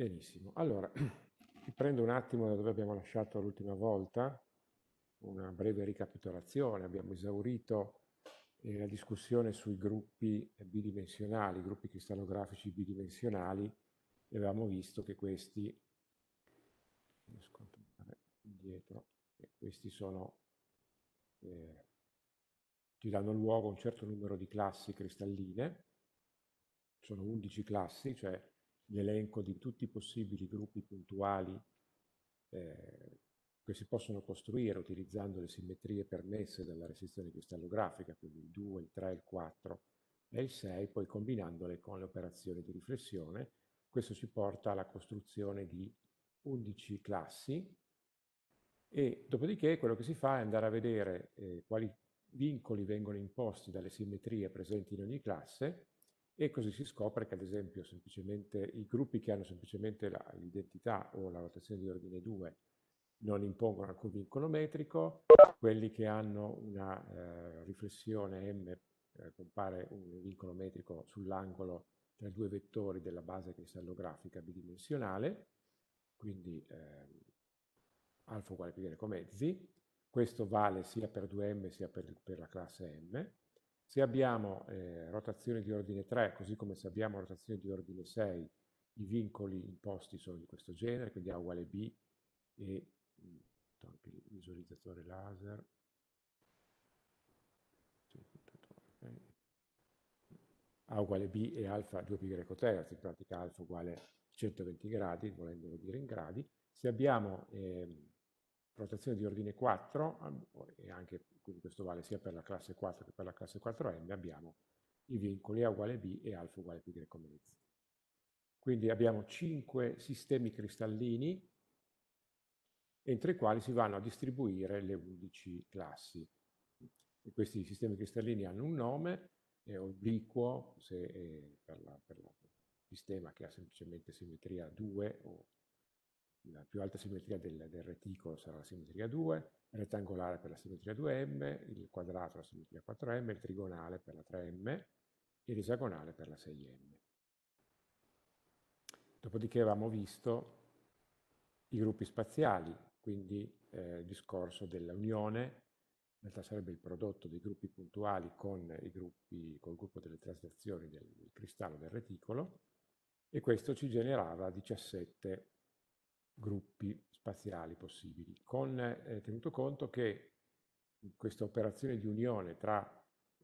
Benissimo, allora prendo un attimo da dove abbiamo lasciato l'ultima volta, una breve ricapitolazione, abbiamo esaurito eh, la discussione sui gruppi bidimensionali, gruppi cristallografici bidimensionali, e avevamo visto che questi, indietro, che questi sono, eh, ti danno luogo a un certo numero di classi cristalline, sono 11 classi, cioè l'elenco di tutti i possibili gruppi puntuali eh, che si possono costruire utilizzando le simmetrie permesse dalla resistenza cristallografica, quindi il 2, il 3, il 4 e il 6, poi combinandole con le operazioni di riflessione. Questo ci porta alla costruzione di 11 classi e dopodiché quello che si fa è andare a vedere eh, quali vincoli vengono imposti dalle simmetrie presenti in ogni classe e così si scopre che ad esempio i gruppi che hanno semplicemente l'identità o la rotazione di ordine 2 non impongono alcun vincolo metrico, quelli che hanno una eh, riflessione m eh, compare un vincolo metrico sull'angolo tra i due vettori della base cristallografica bidimensionale, quindi eh, alfa uguale pi come mezzi, questo vale sia per 2m sia per, per la classe m, se abbiamo eh, rotazione di ordine 3, così come se abbiamo rotazione di ordine 6, i vincoli imposti sono di questo genere, quindi A uguale B e mm, tolgo il visualizzatore laser. A uguale B e alfa 2π terzi, in pratica alfa uguale 120 gradi, volendolo dire in gradi. Se abbiamo eh, rotazione di ordine 4 e anche questo vale sia per la classe 4 che per la classe 4M abbiamo i vincoli A uguale B e alfa uguale pi greco mezzo. Quindi abbiamo 5 sistemi cristallini entro i quali si vanno a distribuire le 11 classi. E questi sistemi cristallini hanno un nome, è obliquo se è per, il sistema che ha semplicemente simmetria 2 o la più alta simmetria del, del, reticolo sarà la simmetria 2, rettangolare per la simmetria 2m, il quadrato la simmetria 4m, il trigonale per la 3m e l'esagonale per la 6m. Dopodiché avevamo visto i gruppi spaziali, quindi eh, il discorso dell'unione, in realtà sarebbe il prodotto dei gruppi puntuali con i gruppi, col gruppo delle traslazioni del, del cristallo del reticolo, e questo ci generava 17 gruppi spaziali possibili, con eh, tenuto conto che questa operazione di unione tra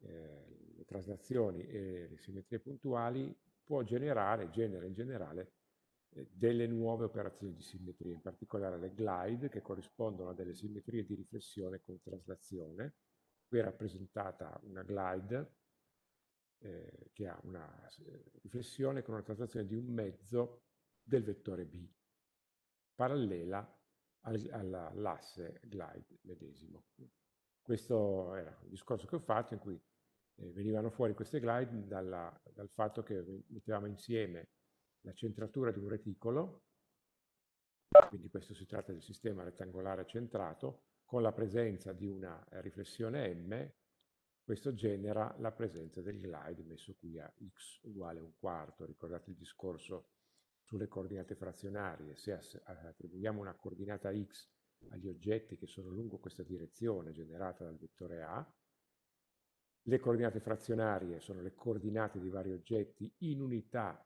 eh, le traslazioni e le simmetrie puntuali può generare, genera in generale, eh, delle nuove operazioni di simmetria, in particolare le glide che corrispondono a delle simmetrie di riflessione con traslazione. Qui è rappresentata una glide eh, che ha una eh, riflessione con una traslazione di un mezzo del vettore B parallela all'asse glide medesimo. Questo era il discorso che ho fatto in cui eh, venivano fuori queste glide dalla, dal fatto che mettevamo insieme la centratura di un reticolo, quindi questo si tratta del sistema rettangolare centrato, con la presenza di una riflessione M, questo genera la presenza del glide messo qui a x uguale a un quarto. Ricordate il discorso sulle coordinate frazionarie. Se eh, attribuiamo una coordinata x agli oggetti che sono lungo questa direzione generata dal vettore A, le coordinate frazionarie sono le coordinate di vari oggetti in unità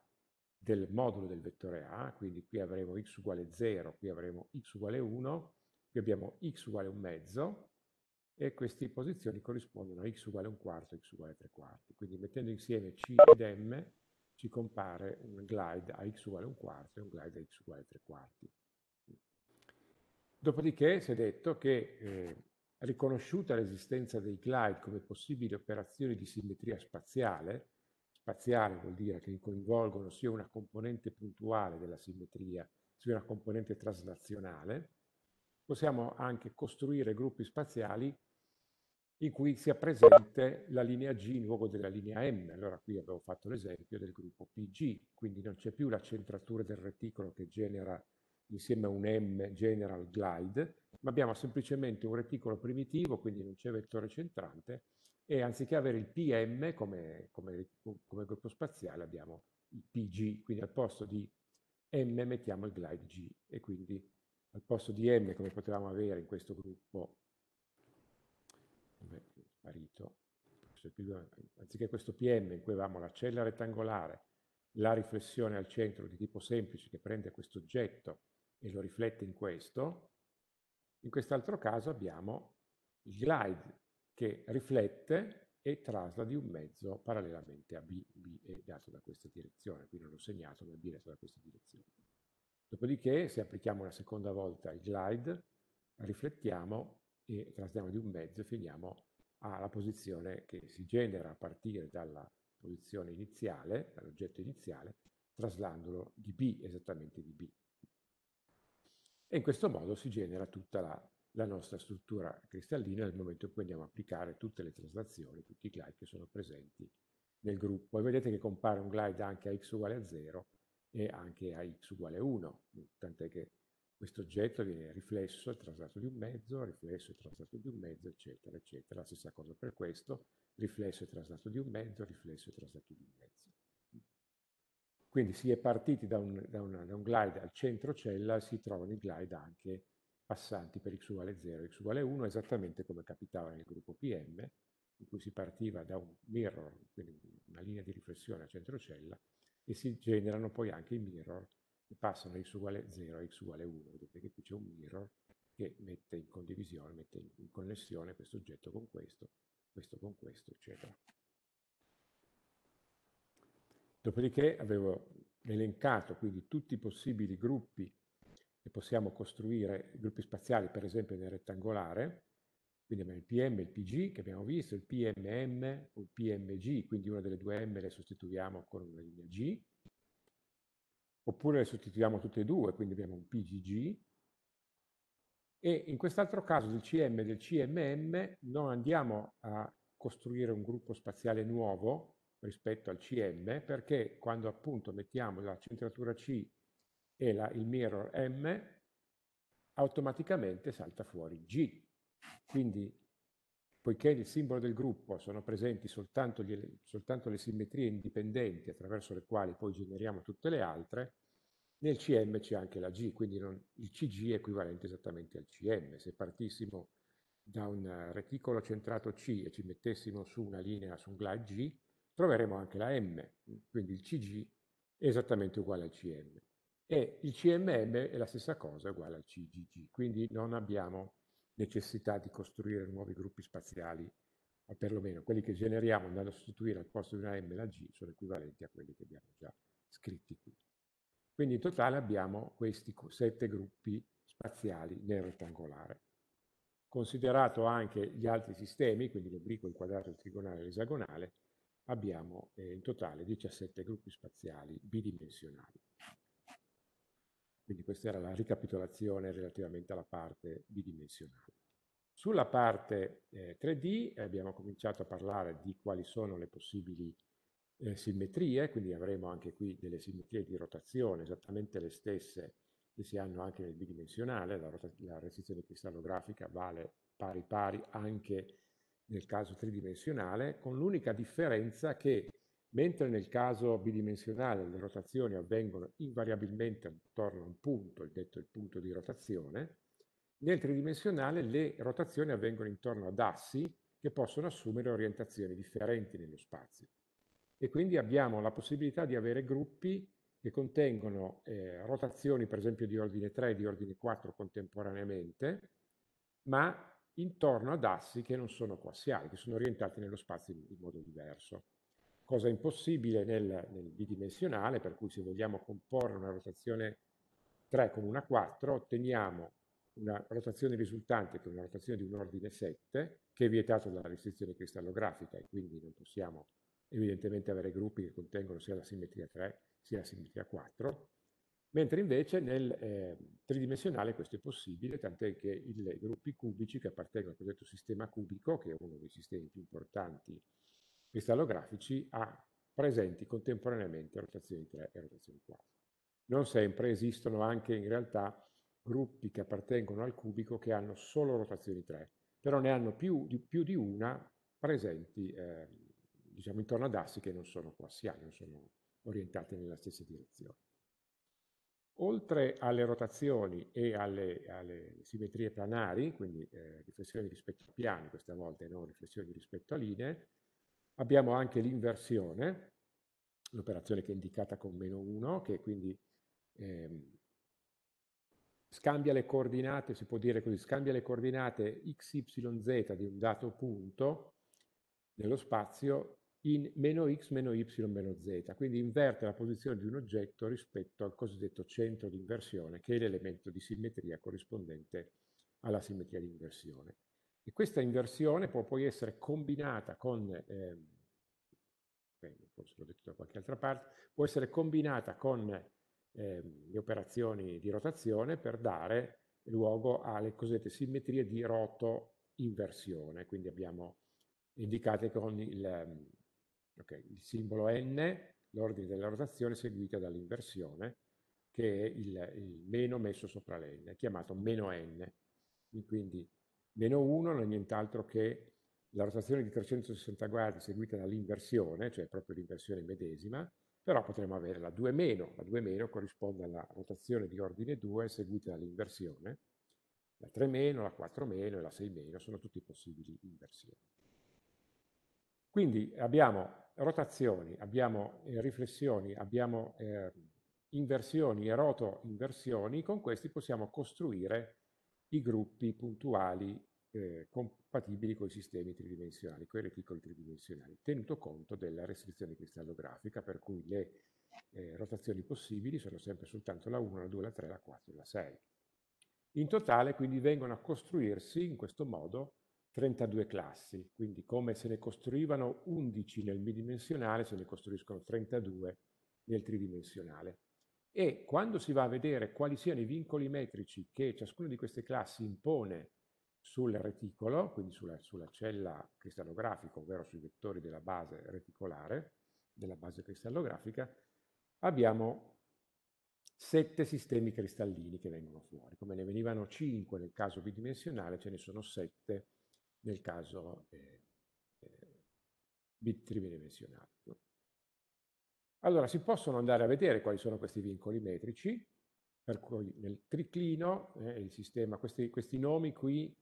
del modulo del vettore A, quindi qui avremo x uguale 0, qui avremo x uguale 1, qui abbiamo x uguale 1 mezzo, e queste posizioni corrispondono a x uguale 1 quarto, x uguale 3 quarti. Quindi mettendo insieme c ed m ci compare un glide a x uguale a un quarto e un glide a x uguale a tre quarti. Dopodiché si è detto che eh, riconosciuta l'esistenza dei glide come possibili operazioni di simmetria spaziale, spaziale vuol dire che coinvolgono sia una componente puntuale della simmetria sia una componente traslazionale, possiamo anche costruire gruppi spaziali in cui sia presente la linea G in luogo della linea M. Allora qui abbiamo fatto l'esempio del gruppo PG, quindi non c'è più la centratura del reticolo che genera insieme a un M general glide, ma abbiamo semplicemente un reticolo primitivo, quindi non c'è vettore centrante, e anziché avere il PM come, come, come gruppo spaziale abbiamo il PG, quindi al posto di M mettiamo il glide G e quindi al posto di M come potevamo avere in questo gruppo Beh, sparito. anziché questo PM in cui avevamo la cella rettangolare, la riflessione al centro di tipo semplice che prende questo oggetto e lo riflette in questo, in quest'altro caso abbiamo il glide che riflette e trasla di un mezzo parallelamente a B, B è dato da questa direzione, qui non l'ho segnato, ma B è dato da questa direzione. Dopodiché, se applichiamo una seconda volta il glide, riflettiamo e trastiamo di un mezzo e finiamo alla posizione che si genera a partire dalla posizione iniziale, dall'oggetto iniziale, traslandolo di B, esattamente di B. E in questo modo si genera tutta la, la nostra struttura cristallina nel momento in cui andiamo a applicare tutte le traslazioni, tutti i glide che sono presenti nel gruppo. E vedete che compare un glide anche a x uguale a 0 e anche a x uguale a 1, tant'è che questo oggetto viene riflesso e traslato di un mezzo, riflesso e traslato di un mezzo, eccetera, eccetera. La stessa cosa per questo, riflesso e traslato di un mezzo, riflesso e traslato di un mezzo. Quindi si è partiti da un, da una, da un glide al centro cella e si trovano i glide anche passanti per x uguale 0 e x uguale 1, esattamente come capitava nel gruppo PM, in cui si partiva da un mirror, quindi una linea di riflessione a centro cella, e si generano poi anche i mirror e passano x uguale 0 a x uguale 1, vedete che qui c'è un mirror che mette in condivisione, mette in connessione questo oggetto con questo, questo con questo, eccetera. Dopodiché avevo elencato quindi tutti i possibili gruppi che possiamo costruire, gruppi spaziali per esempio nel rettangolare, quindi abbiamo il PM, il PG che abbiamo visto, il PMM o il PMG, quindi una delle due M le sostituiamo con una linea G, oppure le sostituiamo tutte e due, quindi abbiamo un PGG, e in quest'altro caso del CM e del CMM non andiamo a costruire un gruppo spaziale nuovo rispetto al CM, perché quando appunto mettiamo la centratura C e la, il mirror M, automaticamente salta fuori G. Quindi Poiché nel simbolo del gruppo sono presenti soltanto, gli, soltanto le simmetrie indipendenti attraverso le quali poi generiamo tutte le altre, nel CM c'è anche la G, quindi non, il CG è equivalente esattamente al CM. Se partissimo da un reticolo centrato C e ci mettessimo su una linea, su un glide G, troveremo anche la M, quindi il CG è esattamente uguale al CM. E il CMM è la stessa cosa, uguale al CGG, quindi non abbiamo necessità di costruire nuovi gruppi spaziali, o perlomeno quelli che generiamo andando a sostituire al posto di una M la G sono equivalenti a quelli che abbiamo già scritti qui. Quindi in totale abbiamo questi sette gruppi spaziali nel rettangolare. Considerato anche gli altri sistemi, quindi l'obliquo, il quadrato, il trigonale e l'esagonale, abbiamo eh, in totale 17 gruppi spaziali bidimensionali. Quindi questa era la ricapitolazione relativamente alla parte bidimensionale. Sulla parte eh, 3D eh, abbiamo cominciato a parlare di quali sono le possibili eh, simmetrie, quindi avremo anche qui delle simmetrie di rotazione, esattamente le stesse che si hanno anche nel bidimensionale, la, la restrizione cristallografica vale pari pari anche nel caso tridimensionale, con l'unica differenza che Mentre nel caso bidimensionale le rotazioni avvengono invariabilmente attorno a un punto, il detto il punto di rotazione, nel tridimensionale le rotazioni avvengono intorno ad assi che possono assumere orientazioni differenti nello spazio. E quindi abbiamo la possibilità di avere gruppi che contengono eh, rotazioni per esempio di ordine 3 e di ordine 4 contemporaneamente, ma intorno ad assi che non sono coassiali, che sono orientati nello spazio in, in modo diverso cosa impossibile nel, nel, bidimensionale, per cui se vogliamo comporre una rotazione 3 con una 4, otteniamo una rotazione risultante che è una rotazione di un ordine 7, che è vietata dalla restrizione cristallografica e quindi non possiamo evidentemente avere gruppi che contengono sia la simmetria 3 sia la simmetria 4, mentre invece nel eh, tridimensionale questo è possibile, tant'è che i gruppi cubici che appartengono al cosiddetto sistema cubico, che è uno dei sistemi più importanti cristallografici ha presenti contemporaneamente rotazioni 3 e rotazioni 4. Non sempre esistono anche in realtà gruppi che appartengono al cubico che hanno solo rotazioni 3, però ne hanno più di, più di una presenti eh, diciamo intorno ad assi che non sono coassiali, non sono orientate nella stessa direzione. Oltre alle rotazioni e alle, alle simmetrie planari, quindi eh, riflessioni rispetto a piani questa volta e non riflessioni rispetto a linee, Abbiamo anche l'inversione, l'operazione che è indicata con meno 1, che quindi ehm, scambia le coordinate, si può dire così, scambia le coordinate x, y, z di un dato punto nello spazio in meno x meno y meno z, quindi inverte la posizione di un oggetto rispetto al cosiddetto centro di inversione, che è l'elemento di simmetria corrispondente alla simmetria di inversione. E questa inversione può poi essere combinata con, eh, forse l'ho detto da qualche altra parte, può essere combinata con eh, le operazioni di rotazione per dare luogo alle cosiddette simmetrie di roto-inversione. Quindi abbiamo indicate con il, ehm, okay, il simbolo n, l'ordine della rotazione seguita dall'inversione, che è il, il, meno messo sopra l'N, chiamato meno N. Quindi Meno 1 non è nient'altro che la rotazione di 360 gradi seguita dall'inversione, cioè proprio l'inversione medesima, però potremmo avere la 2 meno, la 2 meno corrisponde alla rotazione di ordine 2 seguita dall'inversione, la 3 meno, la 4 meno e la 6 meno sono tutti possibili inversioni. Quindi abbiamo rotazioni, abbiamo eh, riflessioni, abbiamo eh, inversioni e roto inversioni, con questi possiamo costruire i gruppi puntuali eh, compatibili con i sistemi tridimensionali, con i reticoli tridimensionali, tenuto conto della restrizione cristallografica, per cui le eh, rotazioni possibili sono sempre soltanto la 1, la 2, la 3, la 4 e la 6. In totale quindi vengono a costruirsi in questo modo 32 classi, quindi come se ne costruivano 11 nel bidimensionale, se ne costruiscono 32 nel tridimensionale e quando si va a vedere quali siano i vincoli metrici che ciascuna di queste classi impone sul reticolo, quindi sulla, sulla cella cristallografica, ovvero sui vettori della base reticolare, della base cristallografica, abbiamo sette sistemi cristallini che vengono fuori. Come ne venivano cinque nel caso bidimensionale, ce ne sono sette nel caso eh, eh, tridimensionale. No? Allora, si possono andare a vedere quali sono questi vincoli metrici, per cui nel triclino, eh, il sistema, questi, questi nomi qui,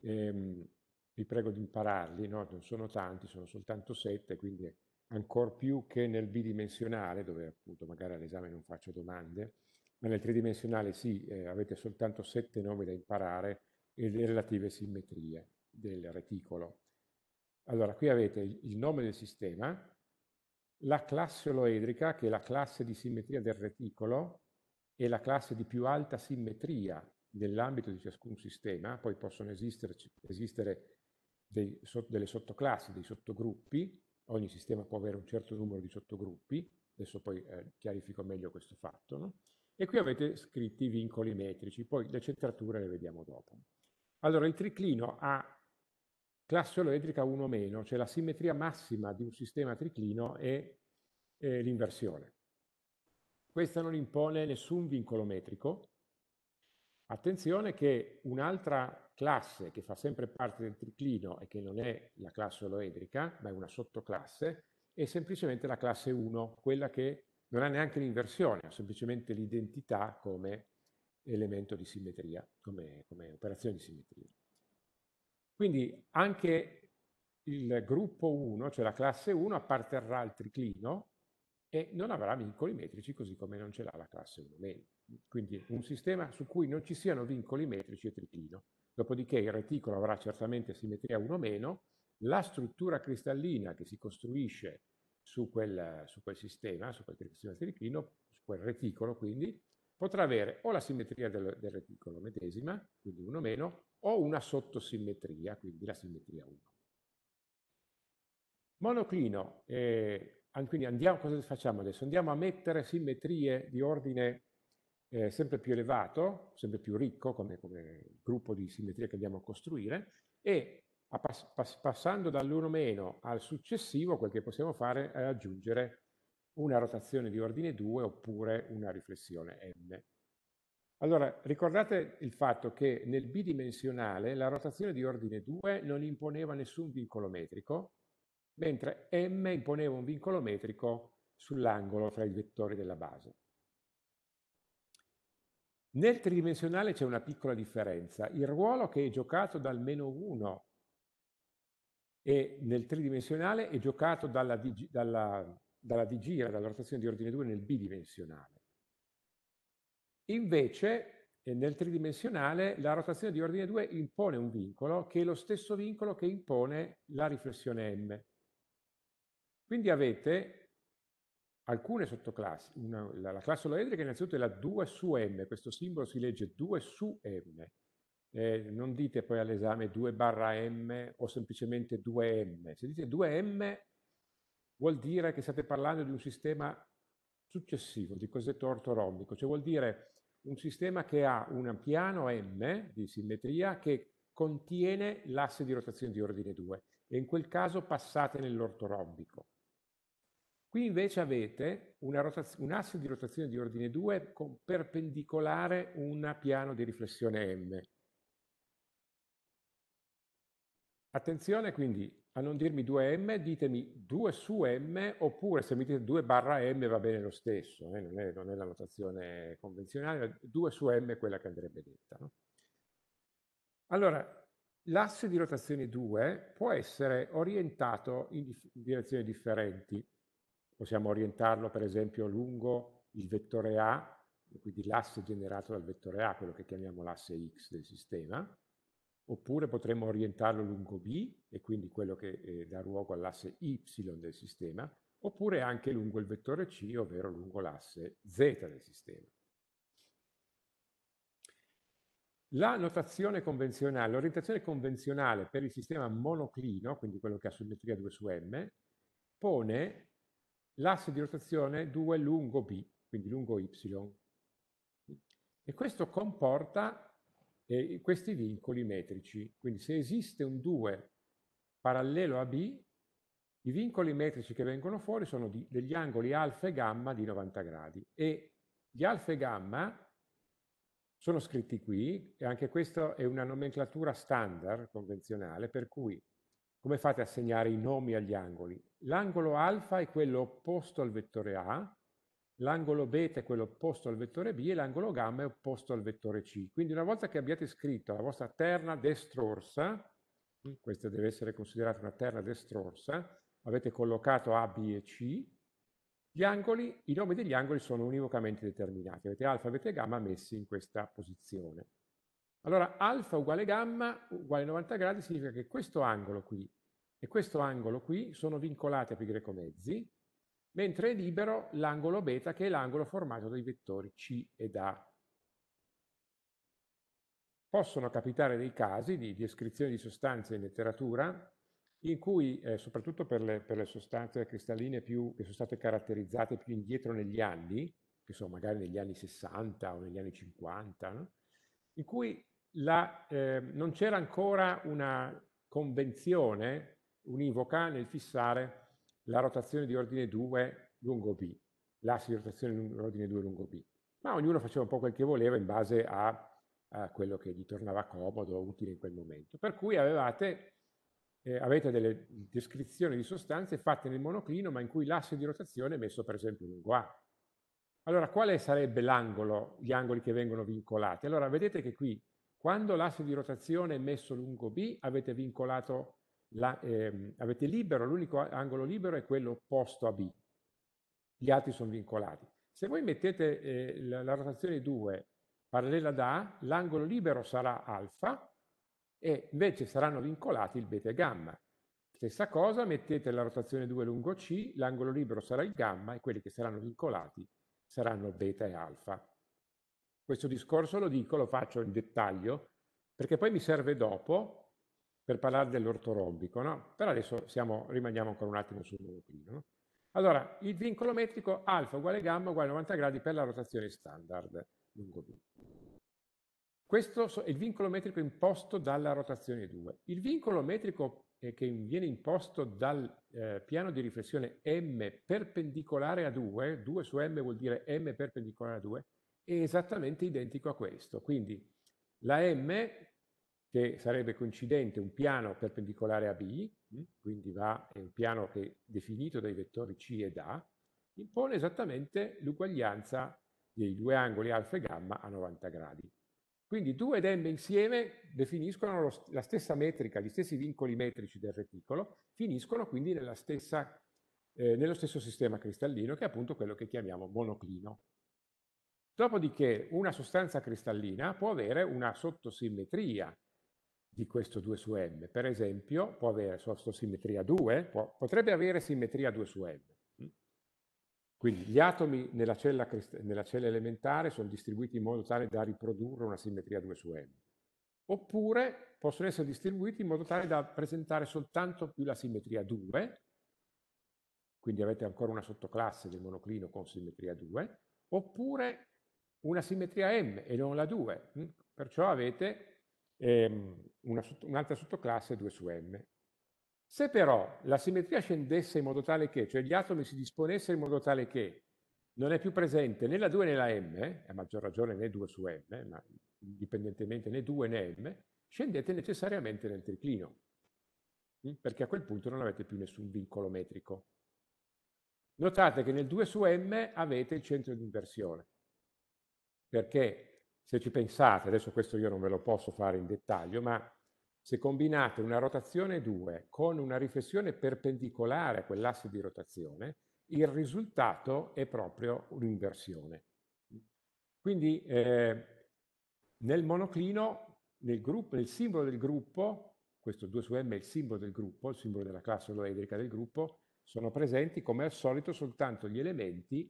ehm, vi prego di impararli, no? non sono tanti, sono soltanto sette, quindi ancora più che nel bidimensionale, dove appunto magari all'esame non faccio domande, ma nel tridimensionale sì, eh, avete soltanto sette nomi da imparare e le relative simmetrie del reticolo. Allora, qui avete il nome del sistema, la classe oloedrica, che è la classe di simmetria del reticolo, è la classe di più alta simmetria nell'ambito di ciascun sistema, poi possono esistere dei, so, delle sottoclassi, dei sottogruppi, ogni sistema può avere un certo numero di sottogruppi, adesso poi eh, chiarifico meglio questo fatto, no? e qui avete scritti i vincoli metrici, poi le centrature le vediamo dopo. Allora, il triclino ha classe oloedrica 1 meno, cioè la simmetria massima di un sistema triclino è eh, l'inversione. Questa non impone nessun vincolo metrico. Attenzione che un'altra classe che fa sempre parte del triclino e che non è la classe oloedrica, ma è una sottoclasse, è semplicemente la classe 1, quella che non ha neanche l'inversione, ha semplicemente l'identità come elemento di simmetria, come, come operazione di simmetria. Quindi anche il gruppo 1, cioè la classe 1, apparterrà al triclino e non avrà vincoli metrici così come non ce l'ha la classe 1 Quindi un sistema su cui non ci siano vincoli metrici e triclino. Dopodiché il reticolo avrà certamente simmetria 1 meno, la struttura cristallina che si costruisce su quel, su quel sistema, su quel sistema triclino, su quel reticolo quindi, potrà avere o la simmetria del, del reticolo medesima, quindi 1 meno, o una sottosimmetria, quindi la simmetria 1. Monoclino, eh, quindi andiamo, cosa facciamo adesso? Andiamo a mettere simmetrie di ordine eh, sempre più elevato, sempre più ricco come, come, gruppo di simmetrie che andiamo a costruire e a pass pass passando dall'1 meno al successivo quel che possiamo fare è aggiungere una rotazione di ordine 2 oppure una riflessione m allora, ricordate il fatto che nel bidimensionale la rotazione di ordine 2 non imponeva nessun vincolo metrico, mentre m imponeva un vincolo metrico sull'angolo tra i vettori della base. Nel tridimensionale c'è una piccola differenza. Il ruolo che è giocato dal meno 1 e nel tridimensionale è giocato dalla, dalla, dalla digira, dalla rotazione di ordine 2 nel bidimensionale. Invece eh, nel tridimensionale la rotazione di ordine 2 impone un vincolo che è lo stesso vincolo che impone la riflessione M. Quindi avete alcune sottoclassi, una, la, la classe oloedrica innanzitutto è la 2 su M, questo simbolo si legge 2 su M, eh, non dite poi all'esame 2 barra M o semplicemente 2M, se dite 2M vuol dire che state parlando di un sistema successivo di cosiddetto ortorombico, cioè vuol dire un sistema che ha un piano M di simmetria che contiene l'asse di rotazione di ordine 2 e in quel caso passate nell'ortorombico. Qui invece avete un asse di rotazione di ordine 2 con perpendicolare un piano di riflessione M. Attenzione quindi a non dirmi 2m, ditemi 2 su m, oppure se mi dite 2 barra m va bene lo stesso, eh, non, è, non, è, la notazione convenzionale, 2 su m è quella che andrebbe detta. No? Allora, l'asse di rotazione 2 può essere orientato in, in direzioni differenti. Possiamo orientarlo per esempio lungo il vettore A, quindi l'asse generato dal vettore A, quello che chiamiamo l'asse x del sistema, oppure potremmo orientarlo lungo B, e quindi quello che eh, dà luogo all'asse Y del sistema, oppure anche lungo il vettore C, ovvero lungo l'asse Z del sistema. La notazione convenzionale, l'orientazione convenzionale per il sistema monoclino, quindi quello che ha simmetria 2 su M, pone l'asse di rotazione 2 lungo B, quindi lungo Y. E questo comporta eh, questi vincoli metrici. Quindi se esiste un 2 parallelo a B, i vincoli metrici che vengono fuori sono di, degli angoli alfa e gamma di 90 gradi e gli alfa e gamma sono scritti qui e anche questa è una nomenclatura standard convenzionale per cui come fate a segnare i nomi agli angoli? L'angolo alfa è quello opposto al vettore A l'angolo beta è quello opposto al vettore B e l'angolo gamma è opposto al vettore C. Quindi una volta che abbiate scritto la vostra terna destrorsa, mm, questa deve essere considerata una terna destrorsa, avete collocato A, B e C, gli angoli, i nomi degli angoli sono univocamente determinati, avete alfa, beta e gamma messi in questa posizione. Allora alfa uguale gamma uguale 90 gradi significa che questo angolo qui e questo angolo qui sono vincolati a π mezzi, mentre è libero l'angolo beta che è l'angolo formato dai vettori C ed A. Possono capitare dei casi di descrizione di sostanze in letteratura in cui, eh, soprattutto per le, per le, sostanze cristalline più, che sono state caratterizzate più indietro negli anni, che sono magari negli anni 60 o negli anni 50, no? in cui la, eh, non c'era ancora una convenzione univoca nel fissare la rotazione di ordine 2 lungo B, l'asse di rotazione di ordine 2 lungo B, ma ognuno faceva un po' quel che voleva in base a, a quello che gli tornava comodo, o utile in quel momento. Per cui avevate, eh, avete delle descrizioni di sostanze fatte nel monoclino, ma in cui l'asse di rotazione è messo per esempio lungo A. Allora, quale sarebbe l'angolo, gli angoli che vengono vincolati? Allora, vedete che qui, quando l'asse di rotazione è messo lungo B, avete vincolato la, ehm, avete libero, l'unico angolo libero è quello opposto a B, gli altri sono vincolati. Se voi mettete eh, la, la, rotazione 2 parallela ad A, l'angolo libero sarà alfa e invece saranno vincolati il beta e gamma. Stessa cosa, mettete la rotazione 2 lungo C, l'angolo libero sarà il gamma e quelli che saranno vincolati saranno beta e alfa. Questo discorso lo dico, lo faccio in dettaglio, perché poi mi serve dopo per parlare dell'ortorombico, no? però adesso siamo, rimaniamo ancora un attimo sul nucleo. Allora, il vincolo metrico alfa uguale gamma uguale 90 gradi per la rotazione standard lungo B. Questo è il vincolo metrico imposto dalla rotazione 2. Il vincolo metrico eh, che viene imposto dal eh, piano di riflessione m perpendicolare a 2, 2 su m vuol dire m perpendicolare a 2, è esattamente identico a questo. Quindi la m che sarebbe coincidente un piano perpendicolare a B, mm. quindi va, è un piano che è definito dai vettori C ed A, impone esattamente l'uguaglianza dei due angoli alfa e gamma a 90 gradi. Quindi due dembe insieme definiscono lo, la stessa metrica, gli stessi vincoli metrici del reticolo, finiscono quindi stessa, eh, nello stesso sistema cristallino che è appunto quello che chiamiamo monoclino. Dopodiché una sostanza cristallina può avere una sottosimmetria di questo 2 su m. Per esempio, può avere sottosimmetria 2, può, potrebbe avere simmetria 2 su m. Mm. Quindi gli atomi nella cella, nella cella, elementare sono distribuiti in modo tale da riprodurre una simmetria 2 su m. Oppure possono essere distribuiti in modo tale da presentare soltanto più la simmetria 2, quindi avete ancora una sottoclasse del monoclino con simmetria 2, oppure una simmetria m e non la 2, mm. perciò avete Ehm, un'altra sottoclasse 2 su m. Se però la simmetria scendesse in modo tale che, cioè gli atomi si disponessero in modo tale che non è più presente né la 2 né la m, eh, a maggior ragione né 2 su m, eh, ma indipendentemente né 2 né m, scendete necessariamente nel triclino, hm, perché a quel punto non avete più nessun vincolo metrico. Notate che nel 2 su m avete il centro di inversione, perché se ci pensate, adesso questo io non ve lo posso fare in dettaglio, ma se combinate una rotazione 2 con una riflessione perpendicolare a quell'asse di rotazione, il risultato è proprio un'inversione. Quindi eh, nel monoclino, nel, gruppo, nel simbolo del gruppo, questo 2 su m è il simbolo del gruppo, il simbolo della classe oloidrica del gruppo, sono presenti come al solito soltanto gli elementi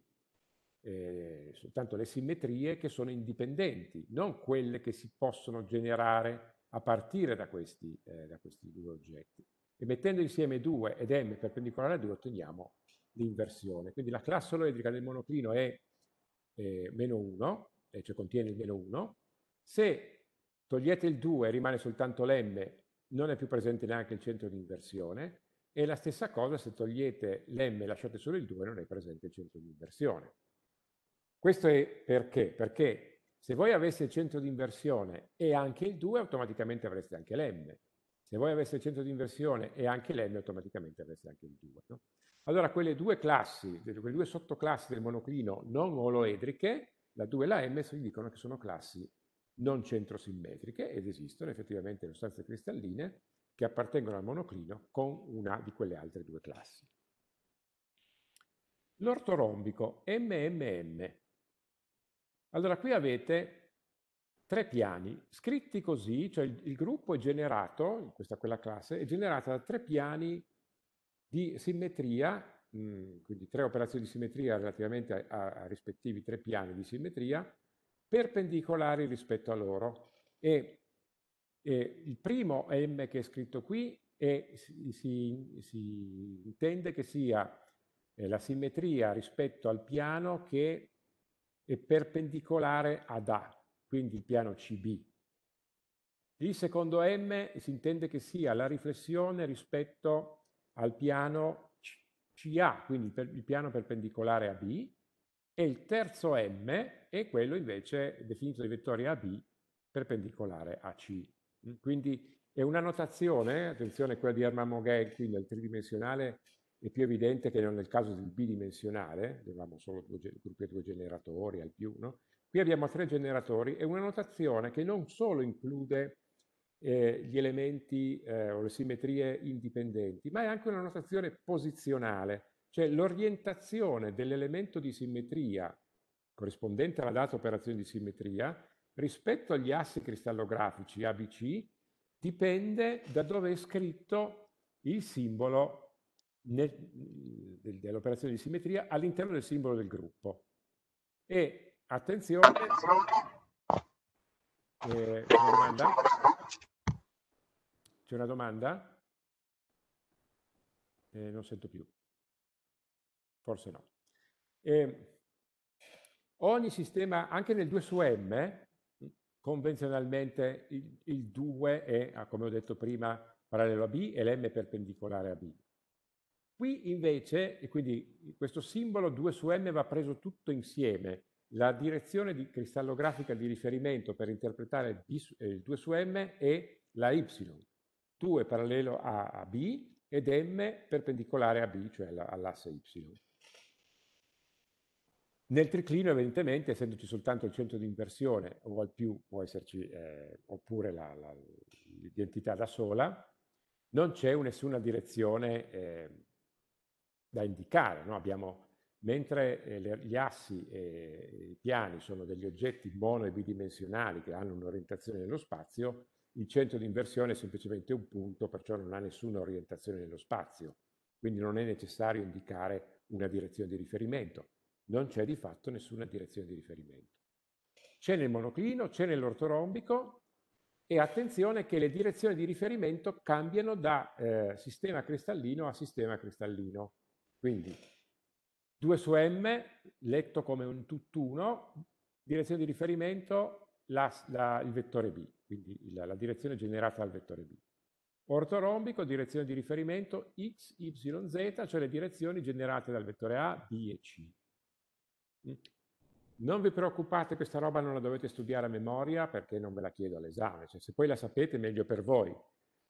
eh, soltanto le simmetrie che sono indipendenti, non quelle che si possono generare a partire da questi, eh, da questi due oggetti. E mettendo insieme 2 ed m perpendicolare a 2 otteniamo l'inversione. Quindi la classe oloedrica del monoclino è eh, meno 1, eh, cioè contiene il meno 1. Se togliete il 2 e rimane soltanto l'm, non è più presente neanche il centro di inversione. E la stessa cosa se togliete l'm e lasciate solo il 2, non è presente il centro di inversione. Questo è perché? Perché se voi avessi il centro di inversione e anche il 2, automaticamente avreste anche l'M. Se voi aveste il centro di inversione e anche l'M, automaticamente avreste anche il 2. No? Allora, quelle due classi, quelle due sottoclassi del monoclino non oloedriche, la 2 e la M, si dicono che sono classi non centrosimmetriche ed esistono effettivamente sostanze cristalline che appartengono al monoclino con una di quelle altre due classi. L'ortorombico MMM allora qui avete tre piani scritti così, cioè il, il gruppo è generato, questa quella classe, è generata da tre piani di simmetria, mh, mm, quindi tre operazioni di simmetria relativamente a, a rispettivi tre piani di simmetria, perpendicolari rispetto a loro. E, e il primo M che è scritto qui è, si, si, si intende che sia eh, la simmetria rispetto al piano che e perpendicolare ad A, quindi il piano CB. Il secondo M si intende che sia la riflessione rispetto al piano CA, quindi il piano perpendicolare a B, e il terzo M è quello invece definito di vettore AB perpendicolare a C. Quindi è una notazione, attenzione quella di Armand Moguel quindi il tridimensionale, è più evidente che nel caso del bidimensionale, avevamo solo due, gruppi di due generatori al più, no? qui abbiamo tre generatori e una notazione che non solo include eh, gli elementi eh, o le simmetrie indipendenti, ma è anche una notazione posizionale, cioè l'orientazione dell'elemento di simmetria corrispondente alla data operazione di simmetria rispetto agli assi cristallografici ABC dipende da dove è scritto il simbolo dell'operazione di simmetria all'interno del simbolo del gruppo. E attenzione, eh, C'è una domanda? Eh, non sento più. Forse no. Eh, ogni sistema, anche nel 2 su M, convenzionalmente il, il 2 è, ah, come ho detto prima, parallelo a B e l'M perpendicolare a B. Qui invece, e quindi questo simbolo 2 su M va preso tutto insieme, la direzione di cristallografica di riferimento per interpretare eh, il 2 su M è la Y, 2 parallelo a, a B ed M perpendicolare a B, cioè all'asse Y. Nel triclino evidentemente, essendoci soltanto il centro di inversione o al più può esserci eh, oppure l'identità da sola, non c'è nessuna direzione eh, da indicare. No? Abbiamo, mentre eh, le, gli assi e i piani sono degli oggetti mono e bidimensionali che hanno un'orientazione nello spazio, il centro di inversione è semplicemente un punto, perciò non ha nessuna orientazione nello spazio, quindi non è necessario indicare una direzione di riferimento. Non c'è di fatto nessuna direzione di riferimento. C'è nel monoclino, c'è nell'ortorombico e attenzione che le direzioni di riferimento cambiano da eh, sistema cristallino a sistema cristallino. Quindi 2 su m letto come un tutt'uno, direzione di riferimento la, la, il vettore b, quindi la, la direzione generata dal vettore b. Ortorombico, direzione di riferimento x, y, z, cioè le direzioni generate dal vettore A, B e C. Mm. Non vi preoccupate, questa roba non la dovete studiare a memoria perché non ve la chiedo all'esame, cioè, se poi la sapete meglio per voi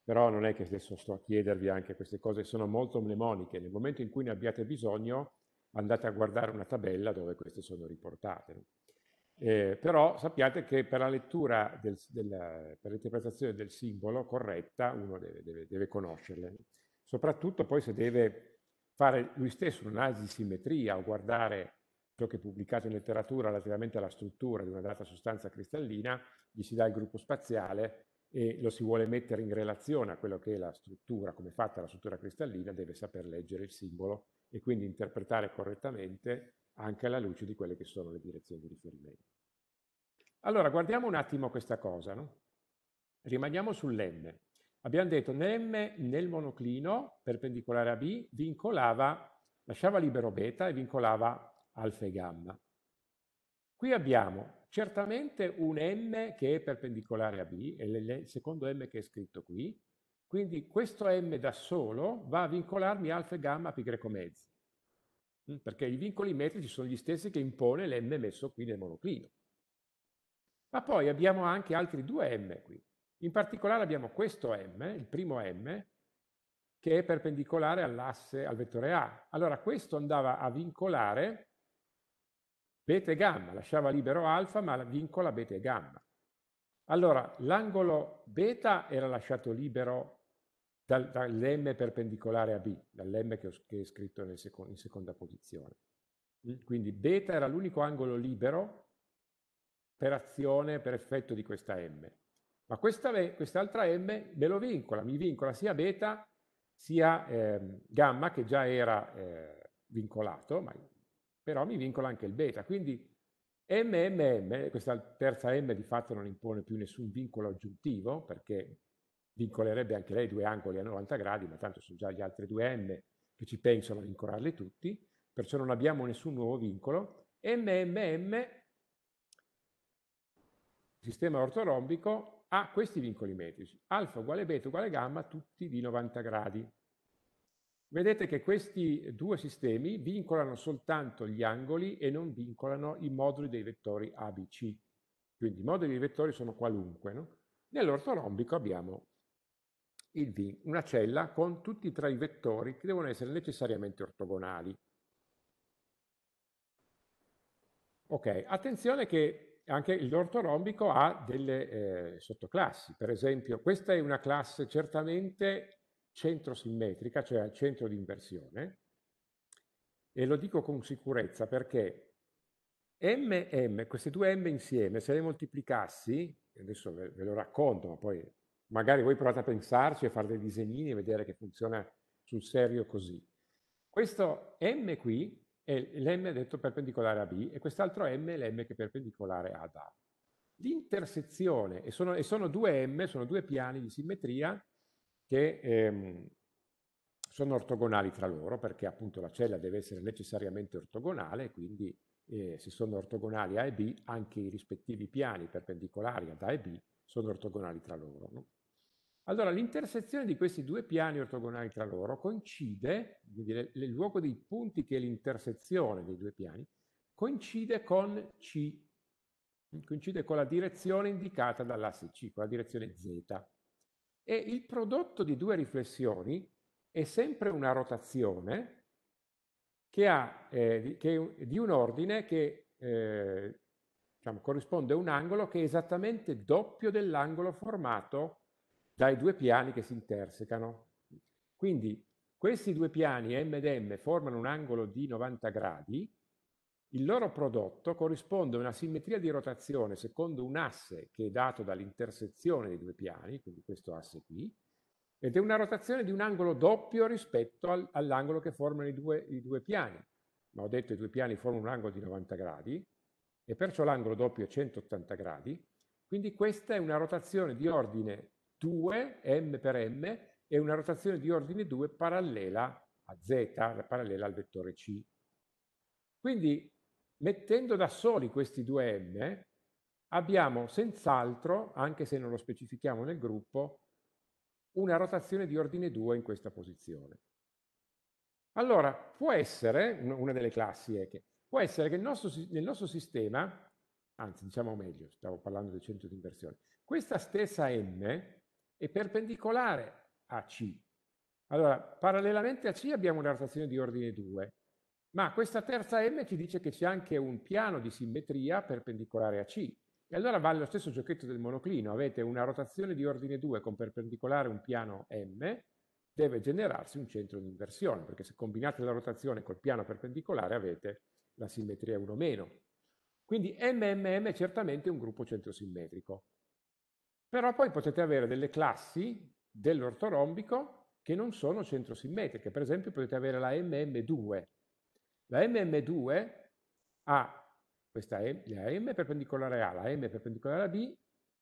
però non è che adesso sto a chiedervi anche queste cose, sono molto mnemoniche. Nel momento in cui ne abbiate bisogno, andate a guardare una tabella dove queste sono riportate. Eh, però sappiate che per la lettura, del, della, per l'interpretazione del simbolo corretta, uno deve, deve, deve, conoscerle. Soprattutto poi se deve fare lui stesso un'analisi di simmetria o guardare ciò che è pubblicato in letteratura relativamente alla struttura di una data sostanza cristallina, gli si dà il gruppo spaziale e lo si vuole mettere in relazione a quello che è la struttura, come è fatta la struttura cristallina, deve saper leggere il simbolo e quindi interpretare correttamente anche alla luce di quelle che sono le direzioni di riferimento. Allora, guardiamo un attimo questa cosa, no? Rimaniamo sull'M. Abbiamo detto che M nel monoclino perpendicolare a B vincolava, lasciava libero beta e vincolava alfa e gamma. Qui abbiamo certamente un M che è perpendicolare a B, è il secondo M che è scritto qui, quindi questo M da solo va a vincolarmi alfa e gamma pi greco mezzi, mm, perché i vincoli metrici sono gli stessi che impone l'M messo qui nel monoclino. Ma poi abbiamo anche altri due M qui. In particolare abbiamo questo M, il primo M, che è perpendicolare all'asse, al vettore A. Allora questo andava a vincolare beta e gamma, lasciava libero alfa ma vincola beta e gamma. Allora, l'angolo beta era lasciato libero dal, dall'M perpendicolare a B, dall'M che, ho, che è scritto seco, in seconda posizione. Quindi beta era l'unico angolo libero per azione, per effetto di questa M. Ma quest'altra quest M me lo vincola, mi vincola sia beta sia eh, gamma, che già era eh, vincolato, ma però mi vincola anche il beta. Quindi MMM, questa terza M di fatto non impone più nessun vincolo aggiuntivo, perché vincolerebbe anche lei due angoli a 90 gradi, ma tanto sono già gli altri due M che ci pensano a vincolarli tutti, perciò non abbiamo nessun nuovo vincolo. MMM, sistema ortorombico, ha questi vincoli metrici, alfa uguale beta uguale gamma, tutti di 90 gradi vedete che questi due sistemi vincolano soltanto gli angoli e non vincolano i moduli dei vettori ABC. Quindi i moduli dei vettori sono qualunque. No? Nell'ortorombico abbiamo il V, una cella con tutti e tre i vettori che devono essere necessariamente ortogonali. Ok, attenzione che anche l'ortorombico ha delle eh, sottoclassi. Per esempio, questa è una classe certamente centrosimmetrica, cioè al centro di inversione, e lo dico con sicurezza perché M e M, queste due M insieme, se le moltiplicassi, adesso ve, ve lo racconto, ma poi magari voi provate a pensarci e fare dei disegnini e vedere che funziona sul serio così. Questo M qui è l'M detto perpendicolare a B e quest'altro M è l'M che è perpendicolare ad A. L'intersezione, e sono, e sono due M, sono due piani di simmetria, che ehm, sono ortogonali tra loro, perché appunto la cella deve essere necessariamente ortogonale, quindi eh, se sono ortogonali A e B, anche i rispettivi piani perpendicolari ad A e B sono ortogonali tra loro. No? Allora, l'intersezione di questi due piani ortogonali tra loro coincide, quindi il luogo dei punti che è l'intersezione dei due piani, coincide con C, coincide con la direzione indicata dall'asse C, con la direzione Z e il prodotto di due riflessioni è sempre una rotazione che ha, eh, di, che, di, un ordine che eh, diciamo, corrisponde a un angolo che è esattamente doppio dell'angolo formato dai due piani che si intersecano. Quindi questi due piani M ed M formano un angolo di 90 gradi il loro prodotto corrisponde a una simmetria di rotazione secondo un asse che è dato dall'intersezione dei due piani, quindi questo asse qui, ed è una rotazione di un angolo doppio rispetto al, all'angolo che formano i due, i due piani. Ma ho detto che i due piani formano un angolo di 90 gradi e perciò l'angolo doppio è 180 gradi, quindi questa è una rotazione di ordine 2, m per m, e una rotazione di ordine 2 parallela a z, parallela al vettore c. Quindi mettendo da soli questi due M, abbiamo senz'altro, anche se non lo specifichiamo nel gruppo, una rotazione di ordine 2 in questa posizione. Allora, può essere, una delle classi è che, può essere che nostro, nel nostro sistema, anzi diciamo meglio, stavo parlando del centro di inversione, questa stessa M è perpendicolare a C. Allora, parallelamente a C abbiamo una rotazione di ordine 2, ma questa terza M ci dice che c'è anche un piano di simmetria perpendicolare a C. E allora vale lo stesso giochetto del monoclino. Avete una rotazione di ordine 2 con perpendicolare un piano M, deve generarsi un centro di inversione, perché se combinate la rotazione col piano perpendicolare avete la simmetria 1 meno. Quindi MMM è certamente un gruppo centrosimmetrico. Però poi potete avere delle classi dell'ortorombico che non sono centrosimmetriche. Per esempio potete avere la MM2, la MM2 ha questa M, la M perpendicolare A, la M perpendicolare a B,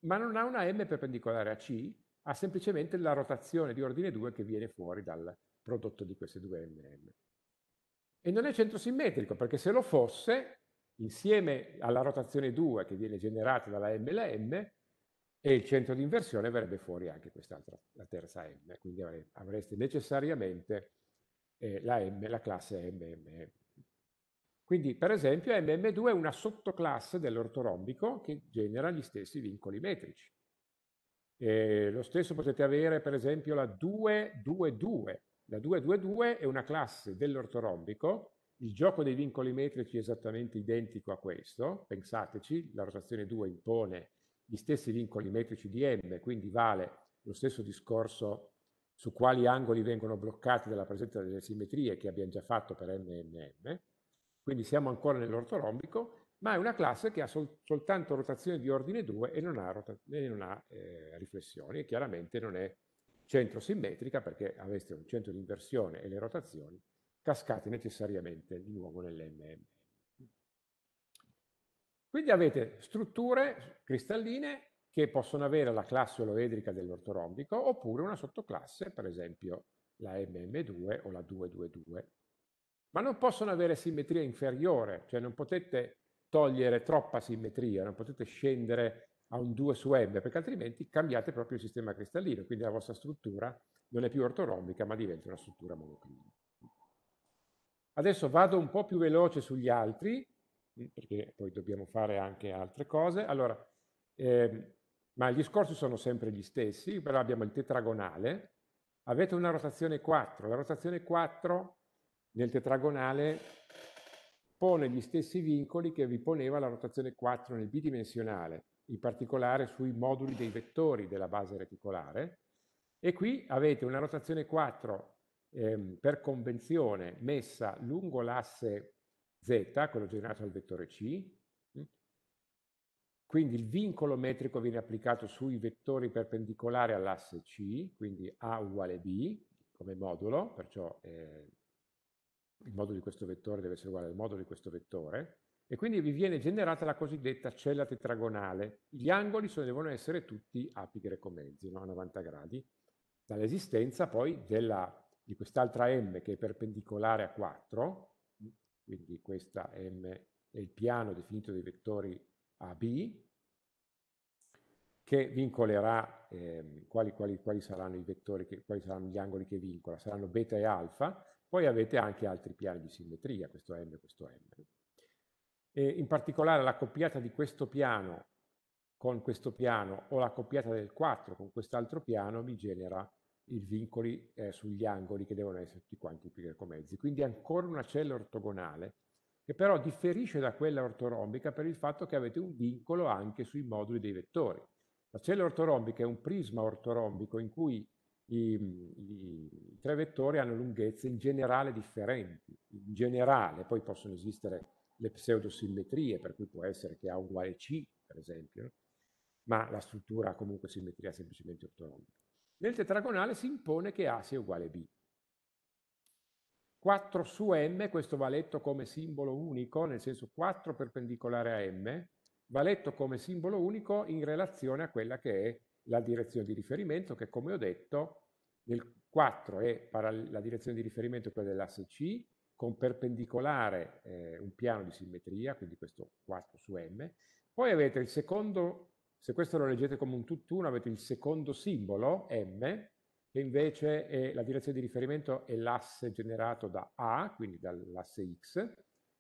ma non ha una M perpendicolare a C, ha semplicemente la rotazione di ordine 2 che viene fuori dal prodotto di queste due MM. E non è centrosimmetrico, perché se lo fosse, insieme alla rotazione 2 che viene generata dalla M e la M, e il centro di inversione verrebbe fuori anche quest'altra, la terza M, quindi avreste necessariamente eh, la, M, la classe MMM. Quindi, per esempio, MM2 è una sottoclasse dell'ortorombico che genera gli stessi vincoli metrici. E lo stesso potete avere, per esempio, la 222. La 222 è una classe dell'ortorombico, il gioco dei vincoli metrici è esattamente identico a questo, pensateci, la rotazione 2 impone gli stessi vincoli metrici di M, quindi vale lo stesso discorso su quali angoli vengono bloccati dalla presenza delle simmetrie che abbiamo già fatto per MMM quindi siamo ancora nell'ortorombico, ma è una classe che ha sol soltanto rotazione di ordine 2 e non ha, e non ha eh, riflessioni e chiaramente non è centrosimmetrica perché aveste un centro di inversione e le rotazioni cascate necessariamente di nuovo nell'MM. Quindi avete strutture cristalline che possono avere la classe oloedrica dell'ortorombico oppure una sottoclasse, per esempio la MM2 o la 222 ma non possono avere simmetria inferiore, cioè non potete togliere troppa simmetria, non potete scendere a un 2 su m, perché altrimenti cambiate proprio il sistema cristallino, quindi la vostra struttura non è più ortorombica, ma diventa una struttura monoclinica. Adesso vado un po' più veloce sugli altri, mm, perché poi dobbiamo fare anche altre cose. Allora, eh, ma gli scorsi sono sempre gli stessi, però abbiamo il tetragonale, avete una rotazione 4, la rotazione 4 nel tetragonale pone gli stessi vincoli che vi poneva la rotazione 4 nel bidimensionale, in particolare sui moduli dei vettori della base reticolare, e qui avete una rotazione 4 ehm, per convenzione messa lungo l'asse z, quello generato dal vettore c, mm. quindi il vincolo metrico viene applicato sui vettori perpendicolari all'asse C, quindi A uguale B come modulo, perciò eh, il modulo di questo vettore deve essere uguale al modulo di questo vettore, e quindi vi viene generata la cosiddetta cella tetragonale. Gli angoli sono, devono essere tutti api grecomezzi, no? a 90 gradi, dall'esistenza poi della, di quest'altra M che è perpendicolare a 4, quindi questa M è il piano definito dei vettori AB, che vincolerà eh, quali, quali, quali, saranno i vettori, che, quali saranno gli angoli che vincola, saranno beta e alfa, poi avete anche altri piani di simmetria, questo M e questo M. E in particolare la coppiata di questo piano con questo piano o la coppiata del 4 con quest'altro piano mi genera i vincoli eh, sugli angoli che devono essere tutti quanti più che mezzi. Quindi ancora una cella ortogonale che però differisce da quella ortorombica per il fatto che avete un vincolo anche sui moduli dei vettori. La cella ortorombica è un prisma ortorombico in cui i, i, tre vettori hanno lunghezze in generale differenti, in generale, poi possono esistere le pseudosimmetrie, per cui può essere che A uguale C, per esempio, ma la struttura ha comunque simmetria semplicemente ortonomica. Nel tetragonale si impone che A sia uguale a B. 4 su M, questo va letto come simbolo unico, nel senso 4 perpendicolare a M, va letto come simbolo unico in relazione a quella che è la direzione di riferimento che, come ho detto, nel 4 è la direzione di riferimento quella dell'asse C, con perpendicolare eh, un piano di simmetria, quindi questo 4 su M. Poi avete il secondo, se questo lo leggete come un tutt'uno, avete il secondo simbolo, M, che invece è la direzione di riferimento è l'asse generato da A, quindi dall'asse X.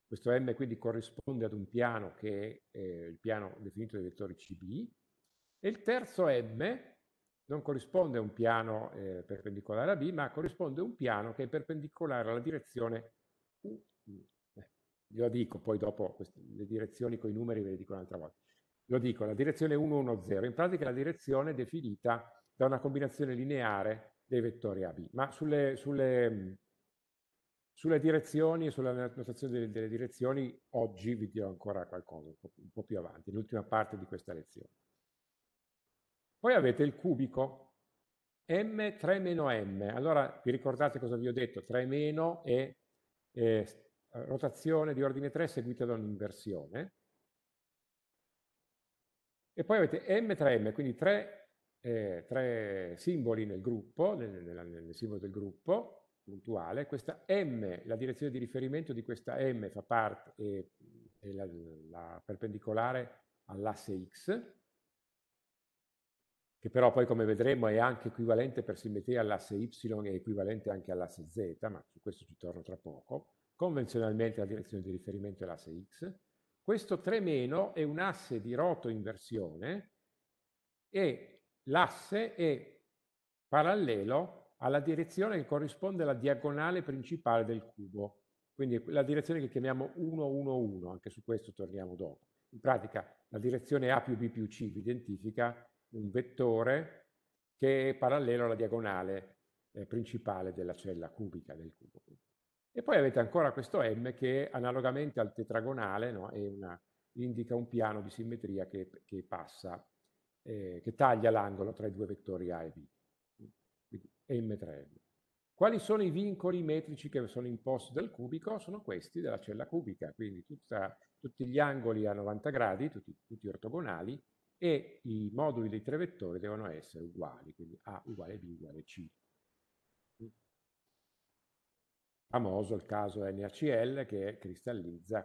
Questo M quindi corrisponde ad un piano che è eh, il piano definito dai vettori CB. E il terzo M non corrisponde a un piano eh, perpendicolare a B, ma corrisponde a un piano che è perpendicolare alla direzione U. Eh, lo dico, poi dopo queste, le direzioni con i numeri ve le dico un'altra volta. Lo dico, la direzione 1, 1, 0, in pratica la direzione è definita da una combinazione lineare dei vettori AB. ma sulle, sulle, sulle direzioni e sulla notazione delle, delle direzioni oggi vi dirò ancora qualcosa, un po' più avanti, l'ultima parte di questa lezione. Poi avete il cubico, m3 meno m. Allora vi ricordate cosa vi ho detto? 3 meno e eh, rotazione di ordine 3 seguita da un'inversione. E poi avete m3m, quindi tre, eh, tre simboli nel gruppo, nel, nel, nel simbolo del gruppo, puntuale, questa M, la direzione di riferimento di questa M fa parte, è, eh, è la, la perpendicolare all'asse X, che però poi come vedremo è anche equivalente per simmetria all'asse y e equivalente anche all'asse z, ma su questo ci torno tra poco, convenzionalmente la direzione di riferimento è l'asse x, questo 3- è un asse di roto inversione e l'asse è parallelo alla direzione che corrisponde alla diagonale principale del cubo, quindi la direzione che chiamiamo 1, 1, 1, anche su questo torniamo dopo. In pratica la direzione A più B più C vi identifica un vettore che è parallelo alla diagonale eh, principale della cella cubica del cubo. E poi avete ancora questo M che analogamente al tetragonale no, una, indica un piano di simmetria che, che passa, eh, che taglia l'angolo tra i due vettori A e B. Quindi M3M. Quali sono i vincoli metrici che sono imposti dal cubico? Sono questi della cella cubica, quindi tutta, tutti gli angoli a 90 gradi, tutti, tutti ortogonali, e i moduli dei tre vettori devono essere uguali, quindi A uguale B uguale C. Famoso il caso NaCl che cristallizza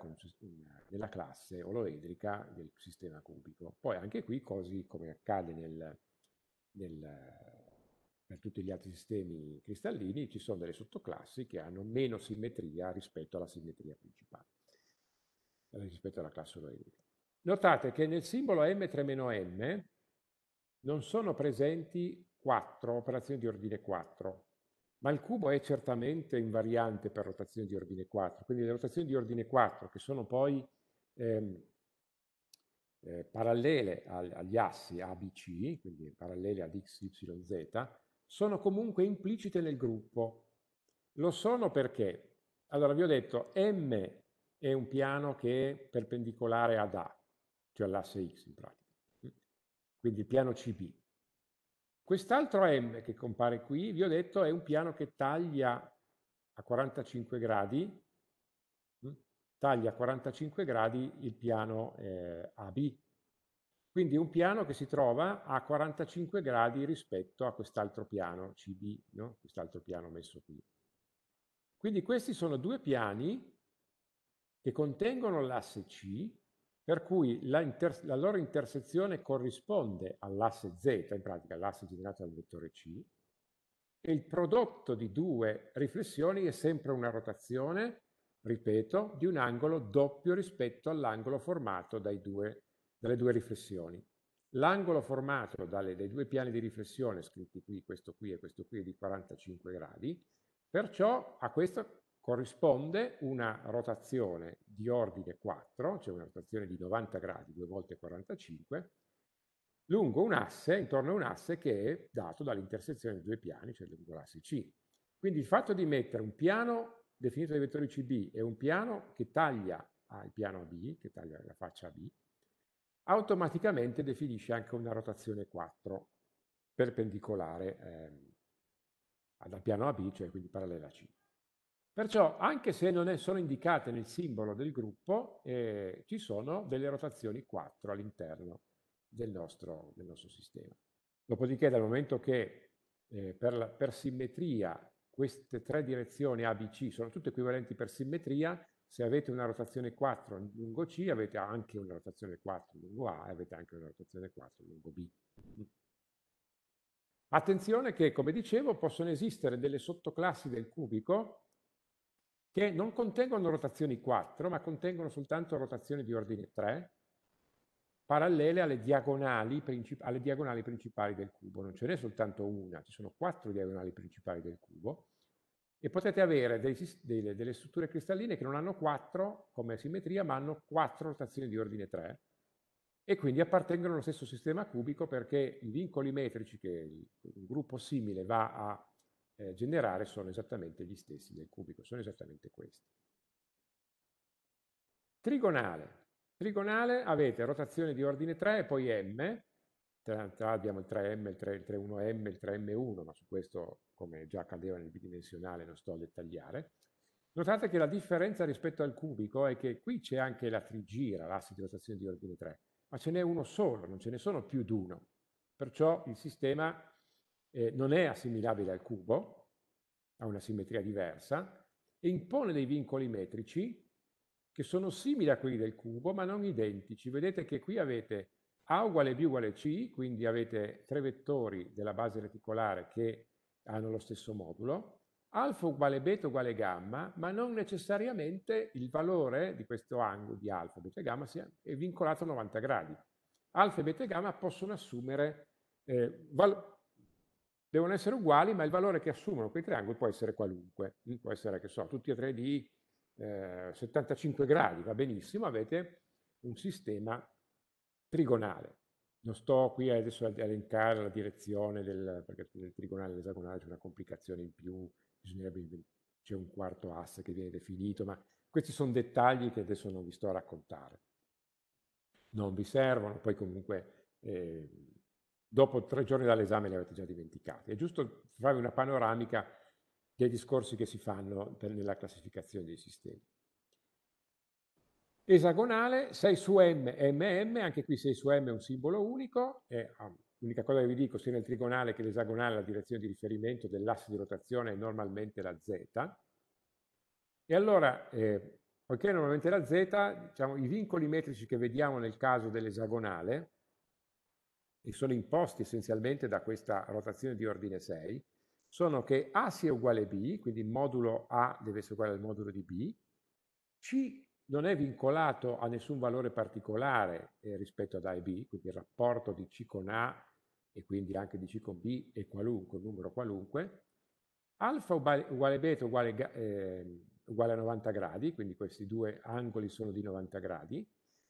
nella classe oloedrica del sistema cubico. Poi anche qui, così come accade nel, nel, per tutti gli altri sistemi cristallini, ci sono delle sottoclassi che hanno meno simmetria rispetto alla simmetria principale, rispetto alla classe oloedrica. Notate che nel simbolo M3-M non sono presenti 4 operazioni di ordine 4, ma il cubo è certamente invariante per rotazioni di ordine 4, quindi le rotazioni di ordine 4 che sono poi ehm, eh, parallele al, agli assi ABC, quindi parallele ad X, Y, Z, sono comunque implicite nel gruppo. Lo sono perché, allora vi ho detto, M è un piano che è perpendicolare ad A, cioè all'asse X in pratica. Quindi il piano CB. Quest'altro M che compare qui, vi ho detto, è un piano che taglia a 45 gradi, mm, taglia a 45 gradi il piano eh, AB. Quindi un piano che si trova a 45 gradi rispetto a quest'altro piano CB, no? quest'altro piano messo qui. Quindi questi sono due piani che contengono l'asse C per cui la, inter- la loro intersezione corrisponde all'asse z, in pratica l'asse generato dal vettore c, e il prodotto di due riflessioni è sempre una rotazione, ripeto, di un angolo doppio rispetto all'angolo formato due, dalle due riflessioni. L'angolo formato dalle, dai due piani di riflessione, scritti qui, questo qui e questo qui, è di 45 gradi, perciò a questo corrisponde una rotazione di ordine 4, cioè una rotazione di 90 gradi, 2 volte 45, lungo un asse, intorno a un asse che è dato dall'intersezione dei due piani, cioè dell'asse C. Quindi il fatto di mettere un piano definito dai vettori CB e un piano che taglia al piano AB, che taglia la faccia AB, automaticamente definisce anche una rotazione 4 perpendicolare eh, al piano AB, cioè quindi parallela a C. Perciò, anche se non è, sono indicate nel simbolo del gruppo, eh, ci sono delle rotazioni 4 all'interno del, del nostro, sistema. Dopodiché, dal momento che eh, per, la, per, simmetria queste tre direzioni A, B, C sono tutte equivalenti per simmetria, se avete una rotazione 4 lungo C, avete anche una rotazione 4 lungo A e avete anche una rotazione 4 lungo B. Attenzione che, come dicevo, possono esistere delle sottoclassi del cubico che non contengono rotazioni 4, ma contengono soltanto rotazioni di ordine 3, parallele alle diagonali, alle diagonali, principali del cubo. Non ce n'è soltanto una, ci sono quattro diagonali principali del cubo e potete avere dei, delle, delle, strutture cristalline che non hanno 4 come simmetria, ma hanno 4 rotazioni di ordine 3 e quindi appartengono allo stesso sistema cubico perché i vincoli metrici che un gruppo simile va a eh, generare sono esattamente gli stessi del cubico, sono esattamente questi. Trigonale. Trigonale avete rotazione di ordine 3 e poi M, tra, tra abbiamo il 3M, il, 3, il 31M, il 3M1, ma su questo, come già accadeva nel bidimensionale, non sto a dettagliare. Notate che la differenza rispetto al cubico è che qui c'è anche la trigira, l'asse di rotazione di ordine 3, ma ce n'è uno solo, non ce ne sono più di uno. Perciò il sistema eh, non è assimilabile al cubo, ha una simmetria diversa, e impone dei vincoli metrici che sono simili a quelli del cubo, ma non identici. Vedete che qui avete A uguale B uguale C, quindi avete tre vettori della base reticolare che hanno lo stesso modulo, alfa uguale beta uguale gamma, ma non necessariamente il valore di questo angolo di alfa, beta e gamma è vincolato a 90 gradi. Alfa e beta e gamma possono assumere eh, val devono essere uguali, ma il valore che assumono quei triangoli può essere qualunque, mm, può essere, che so, tutti e tre di eh, 75 gradi, va benissimo, avete un sistema trigonale. Non sto qui adesso ad elencare la direzione del, perché nel trigonale e l'esagonale c'è una complicazione in più, c'è un quarto asse che viene definito, ma questi sono dettagli che adesso non vi sto a raccontare. Non vi servono, poi comunque... Eh, dopo tre giorni dall'esame li avete già dimenticati. È giusto farvi una panoramica dei discorsi che si fanno per, nella classificazione dei sistemi. Esagonale, 6 su M, MM, anche qui 6 su M è un simbolo unico, è ah, L'unica cosa che vi dico, sia nel trigonale che nell'esagonale, la direzione di riferimento dell'asse di rotazione è normalmente la z. E allora, eh, poiché è normalmente la z, diciamo, i vincoli metrici che vediamo nel caso dell'esagonale e sono imposti essenzialmente da questa rotazione di ordine 6, sono che A sia uguale a B, quindi il modulo A deve essere uguale al modulo di B, C non è vincolato a nessun valore particolare eh, rispetto ad A e B, quindi il rapporto di C con A e quindi anche di C con B è qualunque, numero qualunque, alfa uguale beta uguale, eh, uguale a 90 gradi, quindi questi due angoli sono di 90 gradi,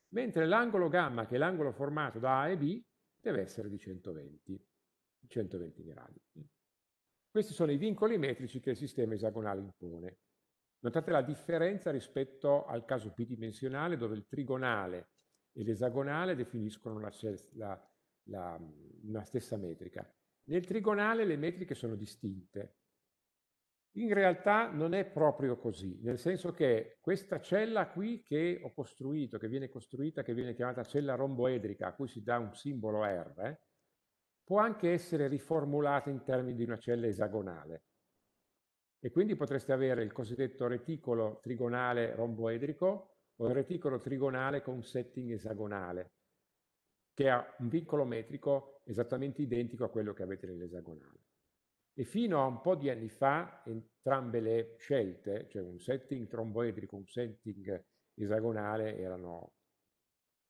mentre l'angolo gamma, che è l'angolo formato da A e B, deve essere di 120, 120 gradi. Questi sono i vincoli metrici che il sistema esagonale impone. Notate la differenza rispetto al caso bidimensionale dove il trigonale e l'esagonale definiscono la, la, la, una stessa metrica. Nel trigonale le metriche sono distinte, in realtà non è proprio così, nel senso che questa cella qui che ho costruito, che viene costruita, che viene chiamata cella romboedrica, a cui si dà un simbolo R, può anche essere riformulata in termini di una cella esagonale. E quindi potreste avere il cosiddetto reticolo trigonale romboedrico o il reticolo trigonale con un setting esagonale, che ha un vincolo metrico esattamente identico a quello che avete nell'esagonale. E fino a un po' di anni fa entrambe le scelte, cioè un setting tromboedrico, un setting esagonale, erano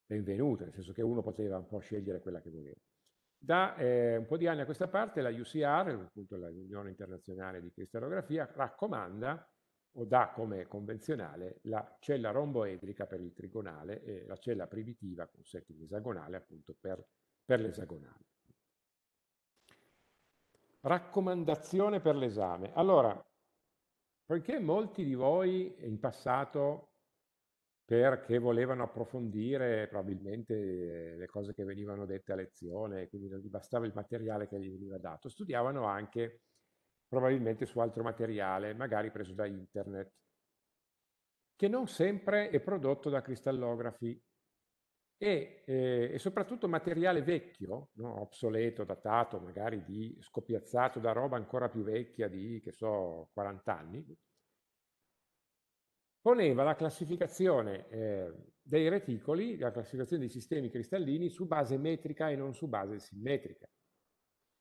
benvenute, nel senso che uno poteva un po' scegliere quella che voleva. Da eh, un po' di anni a questa parte la UCR, appunto l'Unione Internazionale di Cristallografia, raccomanda o dà come convenzionale la cella romboedrica per il trigonale e la cella primitiva con setting esagonale appunto per, per l'esagonale. Raccomandazione per l'esame. Allora, poiché molti di voi in passato, perché volevano approfondire probabilmente le cose che venivano dette a lezione, quindi non gli bastava il materiale che gli veniva dato, studiavano anche probabilmente su altro materiale, magari preso da internet, che non sempre è prodotto da cristallografi e, eh, e soprattutto materiale vecchio, no? obsoleto, datato, magari di, scopiazzato da roba ancora più vecchia di, che so, 40 anni, poneva la classificazione eh, dei reticoli, la classificazione dei sistemi cristallini su base metrica e non su base simmetrica.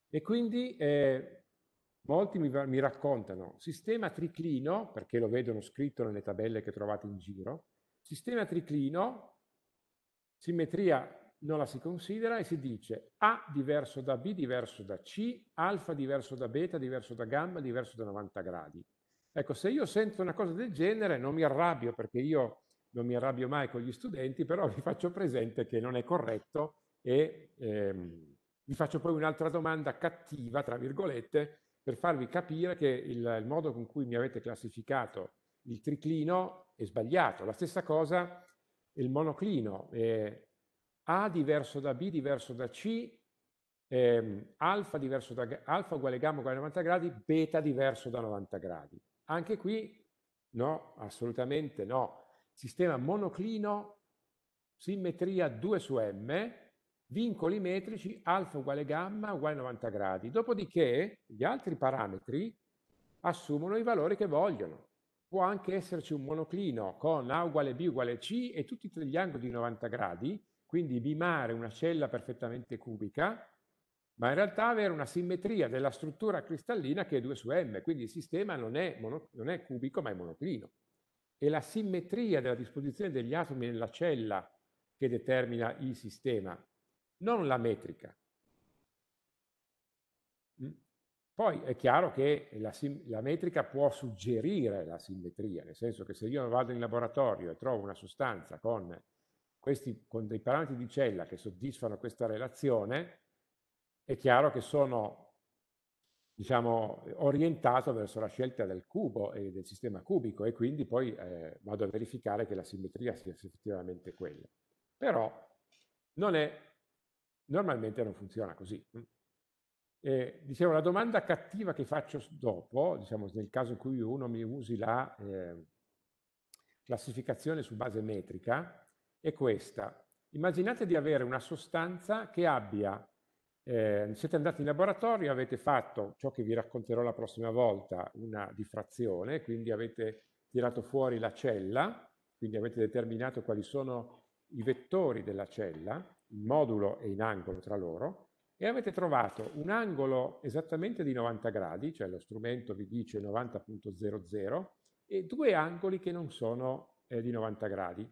E quindi eh, molti mi, mi, raccontano sistema triclino, perché lo vedono scritto nelle tabelle che trovate in giro, sistema triclino Simmetria non la si considera e si dice A diverso da B diverso da C, alfa diverso da beta diverso da gamma diverso da 90 gradi. Ecco, se io sento una cosa del genere non mi arrabbio perché io non mi arrabbio mai con gli studenti, però vi faccio presente che non è corretto e ehm, vi faccio poi un'altra domanda cattiva, tra virgolette, per farvi capire che il, il modo con cui mi avete classificato il triclino è sbagliato. La stessa cosa il monoclino eh, A diverso da B diverso da C, eh, alfa, diverso da, alfa uguale gamma uguale a 90 gradi, beta diverso da 90 gradi. Anche qui no, assolutamente no. Sistema monoclino, simmetria 2 su M, vincoli metrici alfa uguale gamma uguale 90 gradi. Dopodiché gli altri parametri assumono i valori che vogliono può anche esserci un monoclino con A uguale B uguale C e tutti gli angoli di 90 gradi, quindi bimare una cella perfettamente cubica, ma in realtà avere una simmetria della struttura cristallina che è 2 su m, quindi il sistema non è, mono, non è cubico ma è monoclino. È la simmetria della disposizione degli atomi nella cella che determina il sistema, non la metrica. Poi è chiaro che la, la, metrica può suggerire la simmetria, nel senso che se io vado in laboratorio e trovo una sostanza con, questi, con dei parametri di cella che soddisfano questa relazione, è chiaro che sono diciamo, orientato verso la scelta del cubo e del sistema cubico e quindi poi eh, vado a verificare che la simmetria sia effettivamente quella. Però non è, normalmente non funziona così. Eh, dicevo, la domanda cattiva che faccio dopo, diciamo nel caso in cui uno mi usi la eh, classificazione su base metrica, è questa. Immaginate di avere una sostanza che abbia, eh, siete andati in laboratorio, avete fatto ciò che vi racconterò la prossima volta, una diffrazione, quindi avete tirato fuori la cella, quindi avete determinato quali sono i vettori della cella, il modulo e in angolo tra loro, e avete trovato un angolo esattamente di 90 gradi, cioè lo strumento vi dice 90.00, e due angoli che non sono eh, di 90 gradi.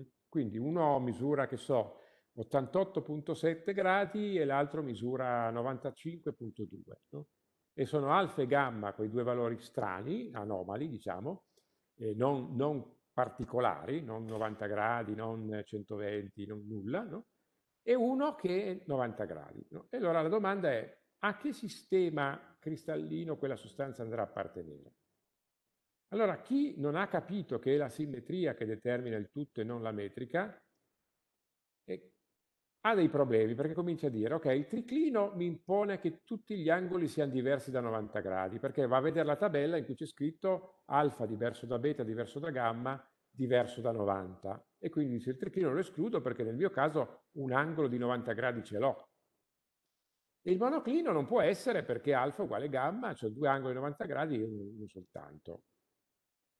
Mm? Quindi uno misura, che so, 88.7 gradi e l'altro misura 95.2. No? E sono alfa e gamma, quei due valori strani, anomali, diciamo, eh, non, non particolari, non 90 gradi, non 120, non nulla, no? e uno che è 90 gradi. No? E allora la domanda è a che sistema cristallino quella sostanza andrà a appartenere? Allora chi non ha capito che è la simmetria che determina il tutto e non la metrica, eh, ha dei problemi perché comincia a dire ok, il triclino mi impone che tutti gli angoli siano diversi da 90 gradi, perché va a vedere la tabella in cui c'è scritto alfa diverso da beta, diverso da gamma, diverso da 90. E quindi dice il triclino lo escludo perché nel mio caso un angolo di 90 gradi ce l'ho. Il monoclino non può essere perché alfa uguale gamma, cioè due angoli di 90 gradi e uno soltanto.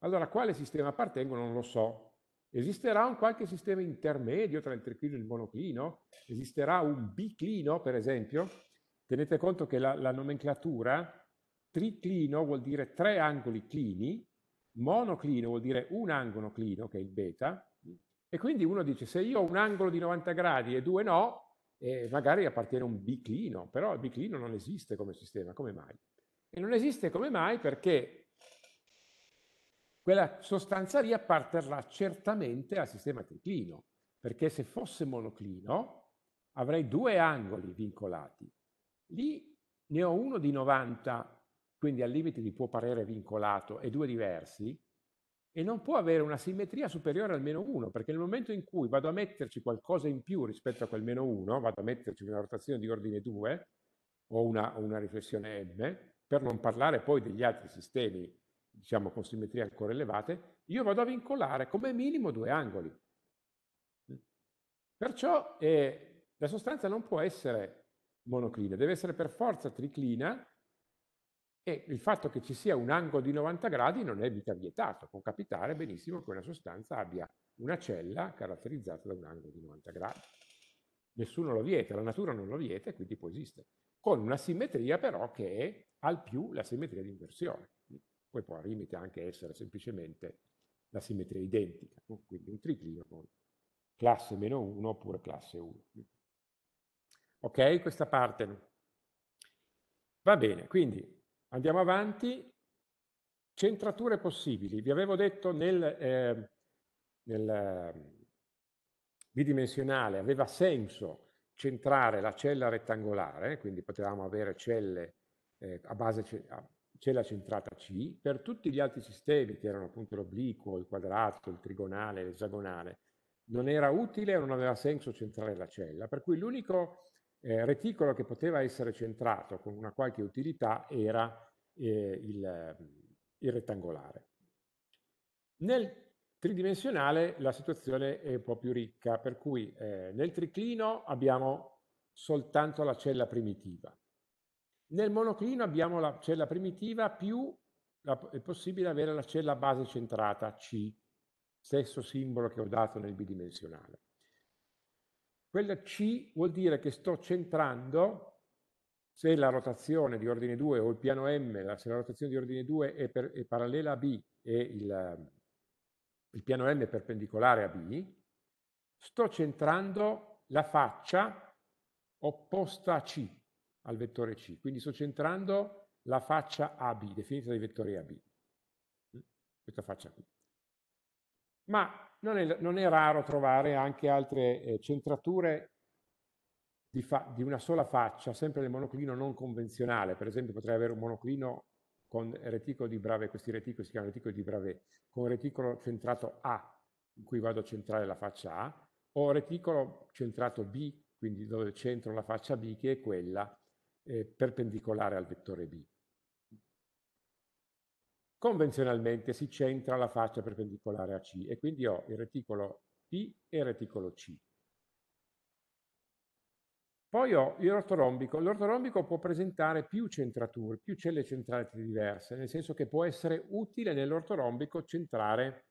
Allora, a quale sistema appartengono non lo so. Esisterà un qualche sistema intermedio tra il triclino e il monoclino? Esisterà un biclino, per esempio? Tenete conto che la, la nomenclatura triclino vuol dire tre angoli clini, monoclino vuol dire un angolo clino, che è il beta, e quindi uno dice, se io ho un angolo di 90 gradi e due no, eh, magari appartiene a un biclino, però il biclino non esiste come sistema, come mai? E non esiste come mai perché quella sostanza lì apparterrà certamente al sistema triclino, perché se fosse monoclino avrei due angoli vincolati. Lì ne ho uno di 90, quindi al limite gli può parere vincolato, e due diversi, e non può avere una simmetria superiore al meno 1, perché nel momento in cui vado a metterci qualcosa in più rispetto a quel meno 1, vado a metterci una rotazione di ordine 2 o una, una riflessione m, per non parlare poi degli altri sistemi, diciamo con simmetrie ancora elevate, io vado a vincolare come minimo due angoli. Perciò eh, la sostanza non può essere monoclina, deve essere per forza triclina e il fatto che ci sia un angolo di 90 gradi non è mica vietato, può capitare benissimo che una sostanza abbia una cella caratterizzata da un angolo di 90 gradi. Nessuno lo vieta, la natura non lo vieta e quindi può esistere. Con una simmetria però che è al più la simmetria di inversione. Poi può al limite anche essere semplicemente la simmetria identica, quindi un triclino con classe meno 1 oppure classe 1. Ok, questa parte. Va bene, quindi Andiamo avanti. Centrature possibili. Vi avevo detto nel, eh, nel ehm, bidimensionale aveva senso centrare la cella rettangolare, quindi potevamo avere celle eh, a base a cella centrata C, per tutti gli altri sistemi che erano appunto l'obliquo, il quadrato, il trigonale, l'esagonale, non era utile o non aveva senso centrare la cella, per cui l'unico eh, reticolo che poteva essere centrato con una qualche utilità era eh, il, ehm, il, rettangolare. Nel tridimensionale la situazione è un po' più ricca, per cui eh, nel triclino abbiamo soltanto la cella primitiva. Nel monoclino abbiamo la cella primitiva più la, è possibile avere la cella base centrata C, stesso simbolo che ho dato nel bidimensionale. Quella C vuol dire che sto centrando, se la rotazione di ordine 2 o il piano M, se la rotazione di ordine 2 è, per, è parallela a B e il, il piano M è perpendicolare a B, sto centrando la faccia opposta a C, al vettore C. Quindi sto centrando la faccia AB, definita dai vettori AB. Questa faccia qui. Ma non è, non è raro trovare anche altre eh, centrature di, di, una sola faccia, sempre nel monoclino non convenzionale, per esempio potrei avere un monoclino con reticolo di Bravet, questi reticoli si chiamano reticoli di Bravet, con reticolo centrato A, in cui vado a centrare la faccia A, o reticolo centrato B, quindi dove centro la faccia B, che è quella eh, perpendicolare al vettore B. Convenzionalmente si centra la faccia perpendicolare a C e quindi ho il reticolo P e il reticolo C. Poi ho l'ortorombico. L'ortorombico può presentare più centrature, più celle centrate diverse, nel senso che può essere utile nell'ortorombico centrare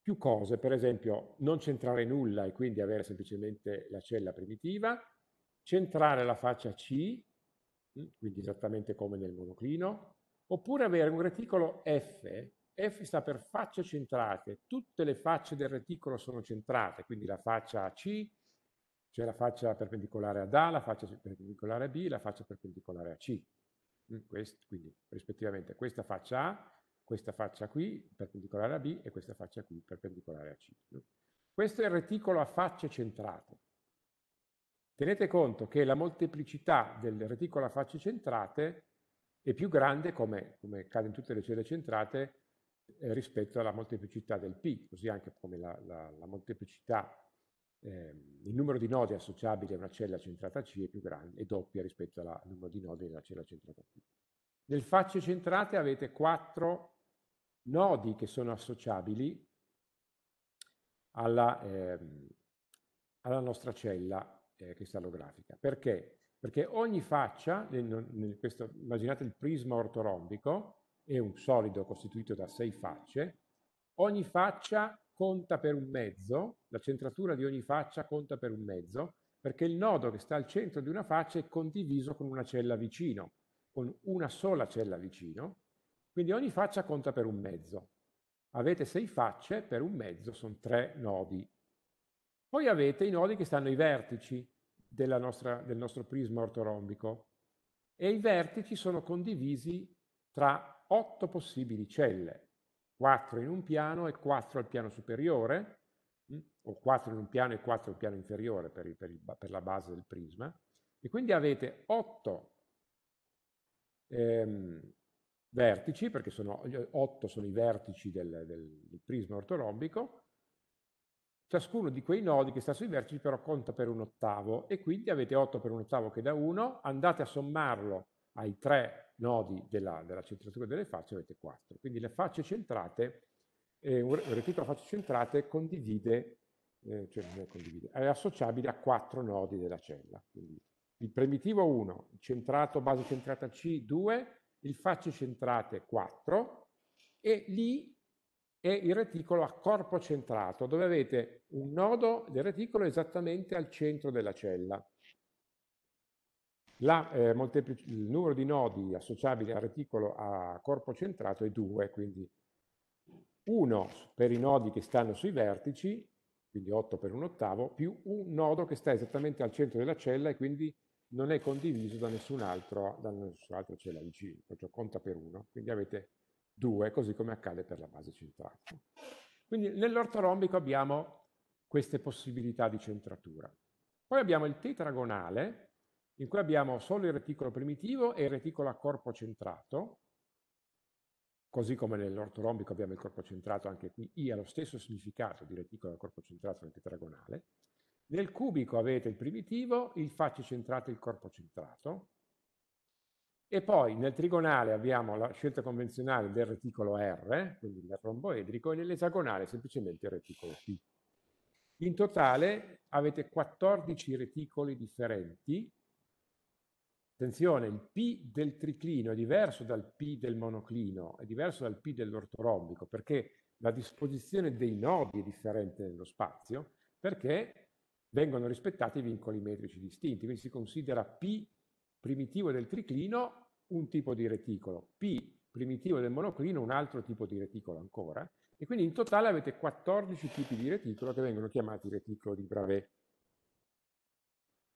più cose, per esempio non centrare nulla e quindi avere semplicemente la cella primitiva, centrare la faccia C, mm, quindi esattamente come nel monoclino, Oppure avere un reticolo F, F sta per facce centrate, tutte le facce del reticolo sono centrate, quindi la faccia AC, cioè la faccia perpendicolare ad A, la faccia perpendicolare a B, la faccia perpendicolare a C. Mm, quindi rispettivamente questa faccia A, questa faccia qui perpendicolare a B e questa faccia qui perpendicolare a C. Mm. Questo è il reticolo a facce centrate. Tenete conto che la molteplicità del reticolo a facce centrate e più grande, come, come accade in tutte le cellule centrate, eh, rispetto alla molteplicità del P, così anche come la, la, la molteplicità, eh, il numero di nodi associabili a una cella centrata C è più grande, è doppia rispetto alla, al numero di nodi della cella centrata P. Nel facce centrate avete quattro nodi che sono associabili alla, eh, alla nostra cella eh, cristallografica. Perché? perché ogni faccia, questo, immaginate il prisma ortorombico, è un solido costituito da sei facce, ogni faccia conta per un mezzo, la centratura di ogni faccia conta per un mezzo, perché il nodo che sta al centro di una faccia è condiviso con una cella vicino, con una sola cella vicino, quindi ogni faccia conta per un mezzo. Avete sei facce, per un mezzo sono tre nodi. Poi avete i nodi che stanno ai vertici, della nostra, del nostro prisma ortorombico e i vertici sono condivisi tra otto possibili celle, quattro in un piano e quattro al piano superiore, mm, o quattro in un piano e quattro al piano inferiore per, il, per, il, per la base del prisma, e quindi avete otto ehm, vertici, perché sono, otto sono i vertici del, del, del prisma ortorombico, Ciascuno di quei nodi che sta sui vertici però conta per un ottavo e quindi avete 8 per un ottavo che da 1, andate a sommarlo ai tre nodi della, della centratura delle facce avete 4. Quindi le facce centrate, eh, un reticolo a facce centrate condivide, eh, cioè non è condivide, è associabile a 4 nodi della cella. Quindi il primitivo 1, il centrato base centrata C 2, il facce centrate 4 e lì è il reticolo a corpo centrato, dove avete un nodo del reticolo esattamente al centro della cella. La, eh, il numero di nodi associabili al reticolo a corpo centrato è 2, quindi 1 per i nodi che stanno sui vertici, quindi 8 per un ottavo, più un nodo che sta esattamente al centro della cella e quindi non è condiviso da nessun altro, da nessun'altra cella vicino, cioè conta per 1, quindi avete 2, così come accade per la base centrale. Quindi nell'ortorombico abbiamo queste possibilità di centratura. Poi abbiamo il tetragonale, in cui abbiamo solo il reticolo primitivo e il reticolo a corpo centrato, così come nell'ortorombico abbiamo il corpo centrato, anche qui I ha lo stesso significato di reticolo a corpo centrato nel tetragonale. Nel cubico avete il primitivo, il facce centrato e il corpo centrato, e poi nel trigonale abbiamo la scelta convenzionale del reticolo R, quindi il romboedrico, e nell'esagonale semplicemente il reticolo P. In totale avete 14 reticoli differenti. Attenzione, il P del triclino è diverso dal P del monoclino, è diverso dal P dell'ortorombico, perché la disposizione dei nodi è differente nello spazio, perché vengono rispettati i vincoli metrici distinti, quindi si considera P primitivo del triclino un tipo di reticolo, P primitivo del monoclino un altro tipo di reticolo ancora, e quindi in totale avete 14 tipi di reticolo che vengono chiamati reticolo di Bravais.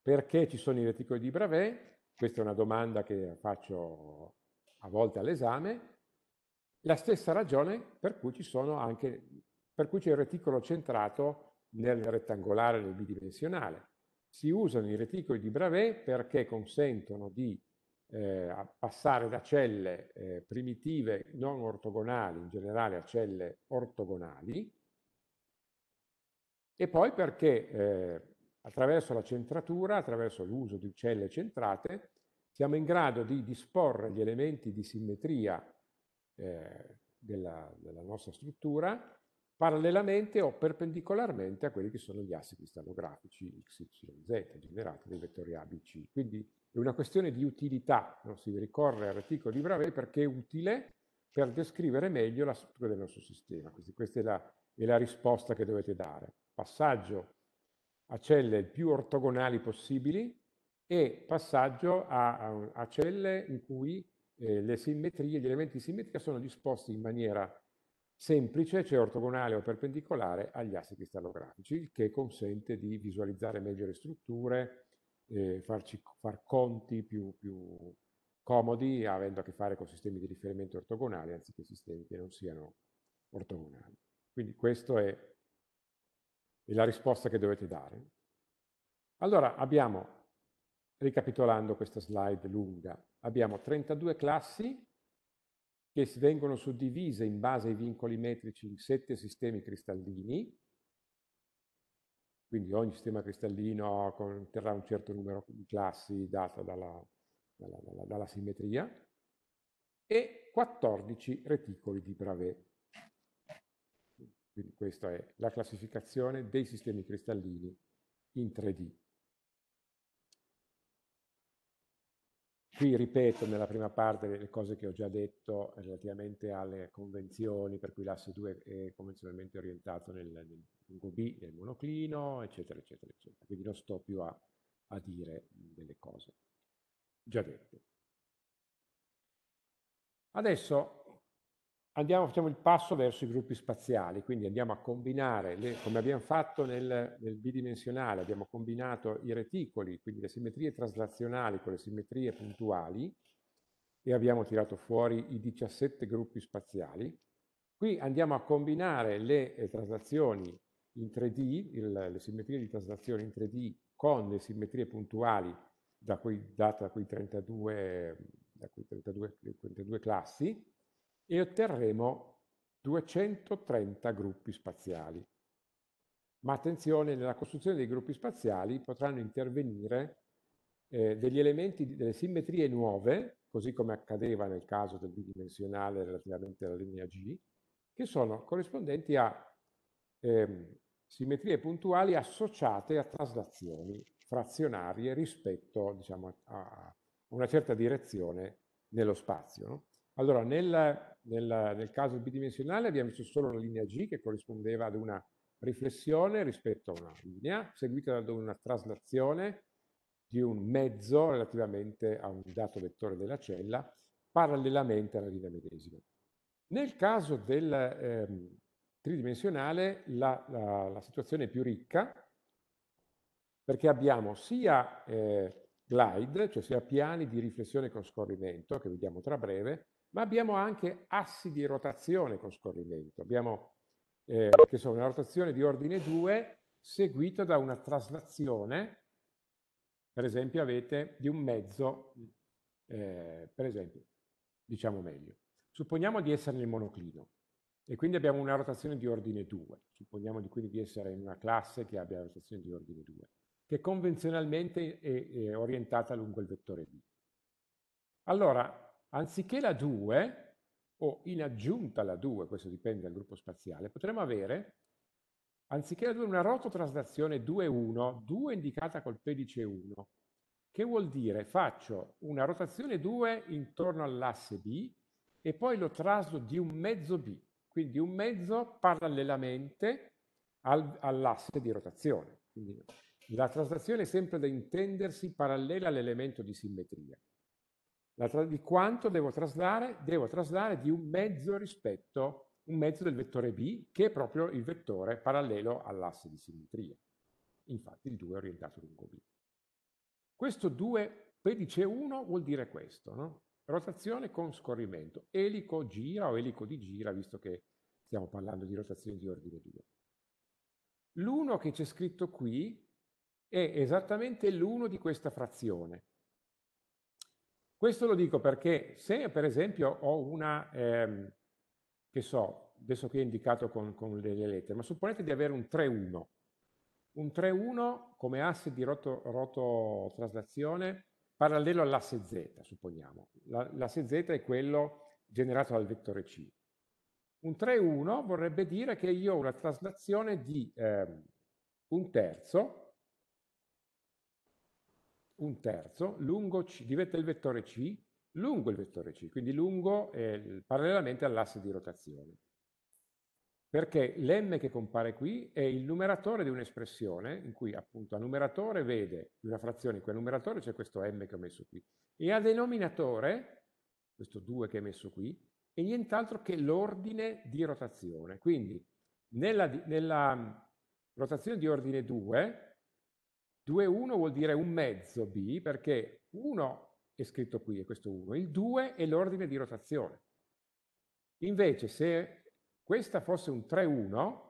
Perché ci sono i reticoli di Bravais? Questa è una domanda che faccio a volte all'esame. La stessa ragione per cui, ci sono anche, per cui c'è il reticolo centrato nel rettangolare, nel bidimensionale. Si usano i reticoli di Bravais perché consentono di eh, a passare da celle eh, primitive non ortogonali in generale a celle ortogonali e poi perché eh, attraverso la centratura, attraverso l'uso di celle centrate, siamo in grado di disporre gli elementi di simmetria eh, della, della nostra struttura parallelamente o perpendicolarmente a quelli che sono gli assi cristallografici x, y, z generati dai vettori ABC. Quindi è una questione di utilità, non si ricorre al reticolo di Bravais perché è utile per descrivere meglio la struttura del nostro sistema. Quindi questa è la, è la risposta che dovete dare. Passaggio a celle più ortogonali possibili e passaggio a, a, a celle in cui eh, le simmetrie, gli elementi di simmetria sono disposti in maniera semplice, cioè ortogonale o perpendicolare agli assi cristallografici, il che consente di visualizzare meglio le strutture, eh, farci far conti più, più, comodi avendo a che fare con sistemi di riferimento ortogonali anziché sistemi che non siano ortogonali. Quindi questa è, è la risposta che dovete dare. Allora abbiamo, ricapitolando questa slide lunga, abbiamo 32 classi che vengono suddivise in base ai vincoli metrici in sette sistemi cristallini, quindi ogni sistema cristallino conterrà un certo numero di classi data dalla, dalla, dalla, dalla simmetria e 14 reticoli di Bravais. Quindi questa è la classificazione dei sistemi cristallini in 3D. Qui ripeto nella prima parte le cose che ho già detto relativamente alle convenzioni, per cui l'asse 2 è convenzionalmente orientato nel, nel lungo B, nel monoclino, eccetera, eccetera, eccetera. Quindi non sto più a, a dire delle cose già dette. Adesso andiamo, facciamo il passo verso i gruppi spaziali, quindi andiamo a combinare, le, come abbiamo fatto nel, nel, bidimensionale, abbiamo combinato i reticoli, quindi le simmetrie traslazionali con le simmetrie puntuali e abbiamo tirato fuori i 17 gruppi spaziali. Qui andiamo a combinare le eh, traslazioni in 3D, il, le simmetrie di traslazione in 3D con le simmetrie puntuali da quei, data da quei 32, da quei 32, 32 classi, e otterremo 230 gruppi spaziali. Ma attenzione, nella costruzione dei gruppi spaziali potranno intervenire eh, degli elementi, delle simmetrie nuove, così come accadeva nel caso del bidimensionale relativamente alla linea G, che sono corrispondenti a eh, simmetrie puntuali associate a traslazioni frazionarie rispetto diciamo, a una certa direzione nello spazio. No? Allora, nel, nel, nel caso bidimensionale abbiamo visto solo una linea G che corrispondeva ad una riflessione rispetto a una linea, seguita da una traslazione di un mezzo relativamente a un dato vettore della cella, parallelamente alla linea medesima. Nel caso del ehm, tridimensionale la, la, la, situazione è più ricca perché abbiamo sia eh, glide, cioè sia piani di riflessione con scorrimento, che vediamo tra breve, ma abbiamo anche assi di rotazione con scorrimento. Abbiamo eh, che sono una rotazione di ordine 2 seguita da una traslazione, per esempio avete di un mezzo, eh, per esempio, diciamo meglio. Supponiamo di essere nel monoclino e quindi abbiamo una rotazione di ordine 2, supponiamo di, quindi di essere in una classe che abbia una rotazione di ordine 2, che convenzionalmente è, è orientata lungo il vettore B. Allora, anziché la 2, o in aggiunta alla 2, questo dipende dal gruppo spaziale, potremmo avere, anziché la 2, una rototraslazione 2-1, 2 indicata col pedice 1, che vuol dire faccio una rotazione 2 intorno all'asse B e poi lo traslo di un mezzo B, quindi un mezzo parallelamente al, all'asse di rotazione. Quindi la traslazione è sempre da intendersi parallela all'elemento di simmetria di quanto devo traslare? Devo traslare di un mezzo rispetto, un mezzo del vettore B, che è proprio il vettore parallelo all'asse di simmetria. Infatti il 2 è orientato lungo B. Questo 2 pedice 1 vuol dire questo, no? rotazione con scorrimento, elico gira o elico di gira, visto che stiamo parlando di rotazione di ordine 2. L'1 che c'è scritto qui è esattamente l'1 di questa frazione, questo lo dico perché se per esempio ho una, ehm, che so, adesso qui è indicato con, con delle lettere, ma supponete di avere un 3-1, un 3-1 come asse di roto, roto traslazione parallelo all'asse z, supponiamo. L'asse z è quello generato dal vettore c. Un 3-1 vorrebbe dire che io ho una traslazione di eh, un terzo un terzo, lungo C, diventa il vettore C, lungo il vettore C, quindi lungo eh, parallelamente all'asse di rotazione. Perché l'm che compare qui è il numeratore di un'espressione in cui appunto a numeratore vede una frazione in cui a numeratore c'è questo m che ho messo qui e a denominatore, questo 2 che ho messo qui, è nient'altro che l'ordine di rotazione. Quindi nella, nella rotazione di ordine 2 2-1 vuol dire un mezzo B perché 1 è scritto qui, è questo 1, il 2 è l'ordine di rotazione. Invece se questa fosse un 3-1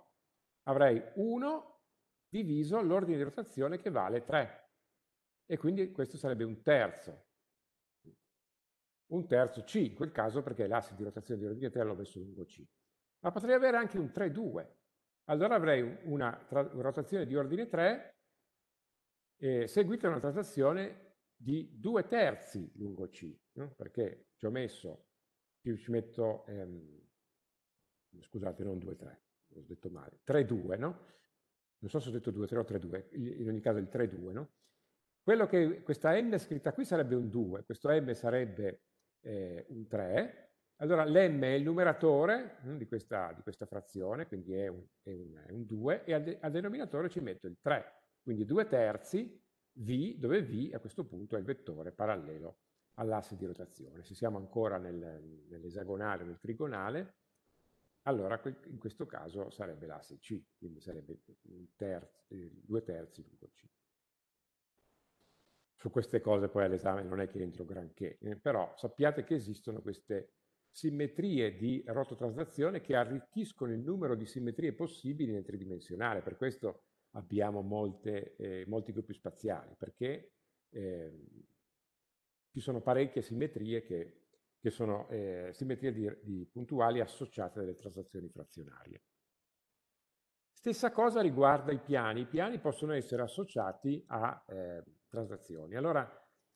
avrei 1 diviso l'ordine di rotazione che vale 3 e quindi questo sarebbe un terzo. Un terzo C in quel caso perché l'asse di rotazione di ordine 3 l'ho messo lungo C. Ma potrei avere anche un 3-2. Allora avrei una rotazione di ordine 3 eh, seguita una transazione di due terzi lungo C, no? perché ci ho messo, ci metto, ehm, scusate, non 2, 3, ho detto male, 3, 2, no? Non so se ho detto 2, 3 o 3, 2, in ogni caso il 3, 2, no? Quello che questa M scritta qui sarebbe un 2, questo M sarebbe eh, un 3, allora l'M è il numeratore hm, di, questa, di, questa, frazione, quindi è un, è un, è un 2, e al, de al denominatore ci metto il 3, quindi 2 terzi V, dove V a questo punto è il vettore parallelo all'asse di rotazione. Se siamo ancora nel, nell'esagonale o nel trigonale, allora in questo caso sarebbe l'asse C, quindi sarebbe 2 due terzi lungo C. Su queste cose poi all'esame non è che entro granché, eh, però sappiate che esistono queste simmetrie di rototraslazione che arricchiscono il numero di simmetrie possibili nel tridimensionale, per questo abbiamo molte, eh, molti gruppi spaziali, perché eh, ci sono parecchie simmetrie che, che sono eh, simmetrie di, di puntuali associate alle transazioni frazionarie. Stessa cosa riguarda i piani. I piani possono essere associati a eh, transazioni. Allora,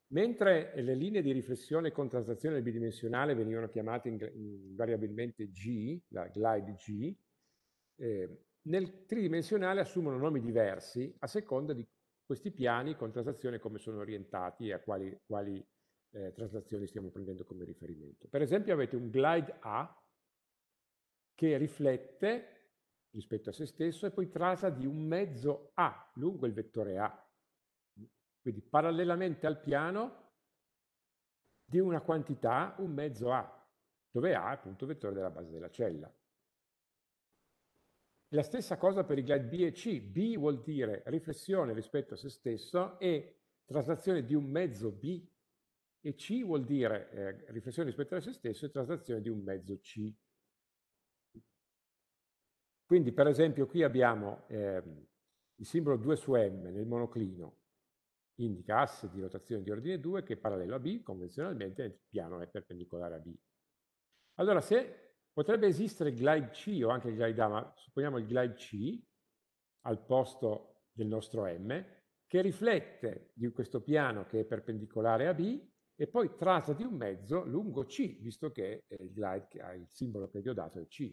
mentre le linee di riflessione con transazione bidimensionale venivano chiamate invariabilmente G, la glide G, eh, nel tridimensionale assumono nomi diversi a seconda di questi piani con traslazione come sono orientati e a quali, quali eh, transazioni stiamo prendendo come riferimento. Per esempio avete un glide A che riflette rispetto a se stesso e poi trasa di un mezzo A lungo il vettore A. Quindi parallelamente al piano di una quantità un mezzo A, dove A è appunto il vettore della base della cella. La stessa cosa per i glide B e C. B vuol dire riflessione rispetto a se stesso e traslazione di un mezzo B e C vuol dire eh, riflessione rispetto a se stesso e traslazione di un mezzo C. Quindi per esempio qui abbiamo eh, il simbolo 2 su M nel monoclino, indica asse di rotazione di ordine 2 che è parallelo a B, convenzionalmente il piano è perpendicolare a B. Allora se Potrebbe esistere glide C o anche glide A, ma supponiamo il glide C al posto del nostro M, che riflette di questo piano che è perpendicolare a B e poi tratta di un mezzo lungo C, visto che il glide che ha il simbolo che vi ho dato è C.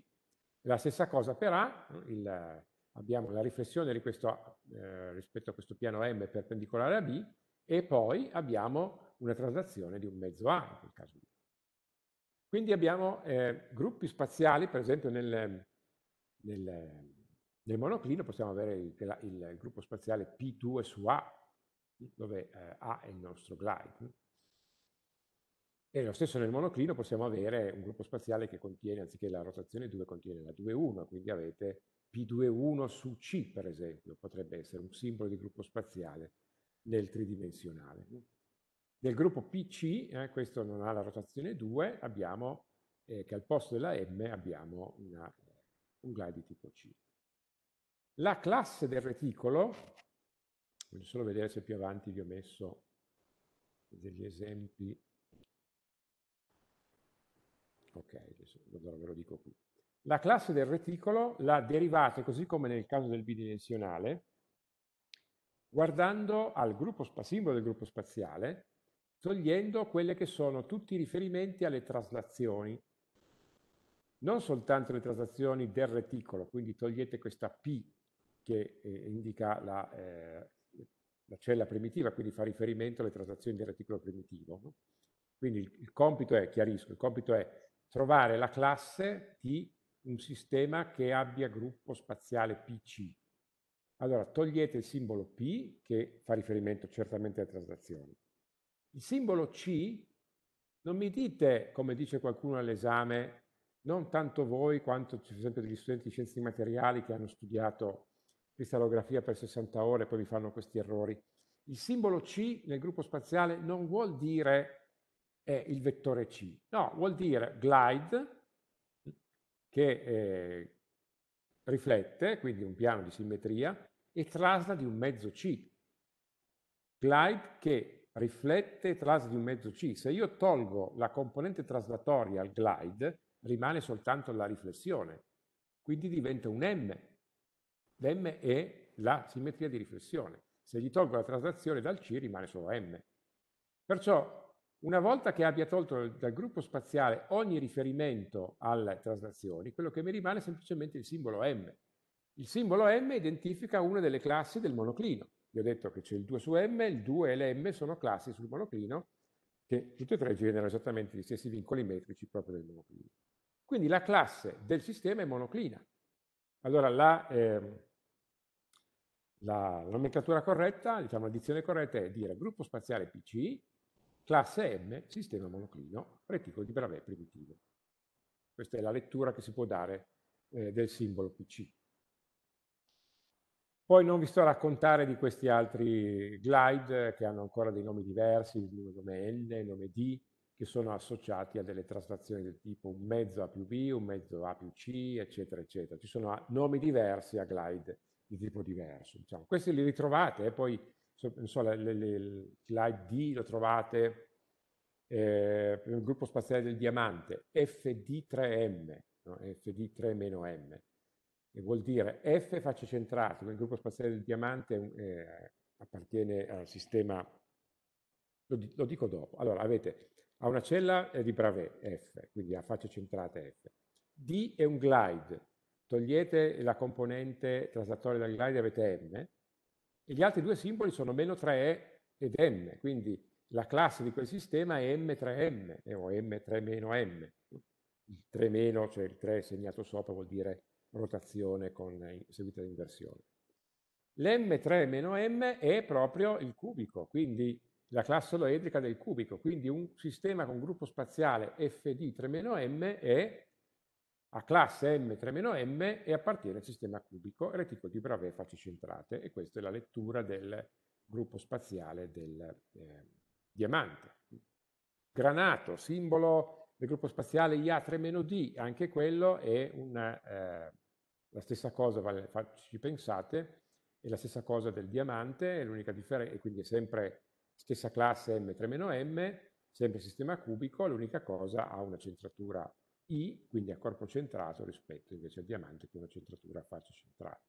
La stessa cosa per A, il, abbiamo la riflessione questo, eh, rispetto a questo piano M perpendicolare a B e poi abbiamo una traslazione di un mezzo A, in quel caso quindi abbiamo eh, gruppi spaziali, per esempio nel, nel, nel monoclino possiamo avere il, il, gruppo spaziale P2 su A, dove eh, A è il nostro glide. E lo stesso nel monoclino possiamo avere un gruppo spaziale che contiene, anziché la rotazione 2, contiene la 2-1, quindi avete p 2 1 su C, per esempio, potrebbe essere un simbolo di gruppo spaziale nel tridimensionale. Nel gruppo PC, eh, questo non ha la rotazione 2, abbiamo eh, che al posto della M abbiamo una, un glide di tipo C. La classe del reticolo, voglio solo vedere se più avanti vi ho messo degli esempi. Ok, adesso ve lo dico qui. La classe del reticolo la derivate, così come nel caso del bidimensionale, guardando al gruppo simbolo del gruppo spaziale togliendo quelle che sono tutti i riferimenti alle traslazioni, non soltanto le traslazioni del reticolo, quindi togliete questa P che eh, indica la, eh, la, cella primitiva, quindi fa riferimento alle traslazioni del reticolo primitivo. No? Quindi il, il, compito è, chiarisco, il compito è trovare la classe di un sistema che abbia gruppo spaziale PC. Allora togliete il simbolo P che fa riferimento certamente alle traslazioni il simbolo C non mi dite, come dice qualcuno all'esame, non tanto voi quanto ci sono degli studenti di scienze materiali che hanno studiato cristallografia per 60 ore e poi vi fanno questi errori. Il simbolo C nel gruppo spaziale non vuol dire eh, il vettore C, no, vuol dire glide, che eh, riflette, quindi un piano di simmetria, e trasla di un mezzo C. Glide che riflette e trasla di un mezzo C. Se io tolgo la componente traslatoria al glide, rimane soltanto la riflessione, quindi diventa un M. L'M è la simmetria di riflessione. Se gli tolgo la traslazione dal C rimane solo M. Perciò una volta che abbia tolto dal gruppo spaziale ogni riferimento alle traslazioni, quello che mi rimane è semplicemente il simbolo M. Il simbolo M identifica una delle classi del monoclino vi ho detto che c'è il 2 su M, il 2 e l'M sono classi sul monoclino che tutte e tre generano esattamente gli stessi vincoli metrici proprio del monoclino. Quindi la classe del sistema è monoclina. Allora la, eh, la nomenclatura corretta, diciamo la dizione corretta è dire gruppo spaziale PC, classe M, sistema monoclino, reticolo di Bravè primitivo. Questa è la lettura che si può dare eh, del simbolo PC. Poi non vi sto a raccontare di questi altri glide eh, che hanno ancora dei nomi diversi, il nome N, il nome D, che sono associati a delle traslazioni del tipo un mezzo A più B, un mezzo A più C, eccetera, eccetera. Ci sono ah, nomi diversi a glide di tipo diverso. Diciamo. Questi li ritrovate, e eh, poi non so, il glide D lo trovate eh, nel gruppo spaziale del diamante, FD3M, no? FD3-M e vuol dire F faccia centrata, il gruppo spaziale del diamante eh, appartiene al sistema, lo, lo, dico dopo, allora avete, ha una cella eh, di Bravais F, quindi ha faccia centrata F, D è un glide, togliete la componente traslatoria dal glide e avete M, e gli altri due simboli sono meno 3E ed M, quindi la classe di quel sistema è M3M, eh, o M3-M, il 3 cioè il 3 segnato sopra vuol dire rotazione con, seguita da inversione. L'M3-M è proprio il cubico, quindi la classe oloedrica del cubico, quindi un sistema con gruppo spaziale Fd3-M è a classe M3-M e appartiene al sistema cubico reticolo di Bravè facce centrate e questa è la lettura del gruppo spaziale del eh, diamante. Granato, simbolo il gruppo spaziale IA3-D, anche quello è una, eh, la stessa cosa, vale, ci pensate, è la stessa cosa del diamante, è l'unica differenza, quindi è sempre stessa classe M3-M, sempre sistema cubico, l'unica cosa ha una centratura I, quindi a corpo centrato rispetto invece al diamante che è una centratura a faccia centrale.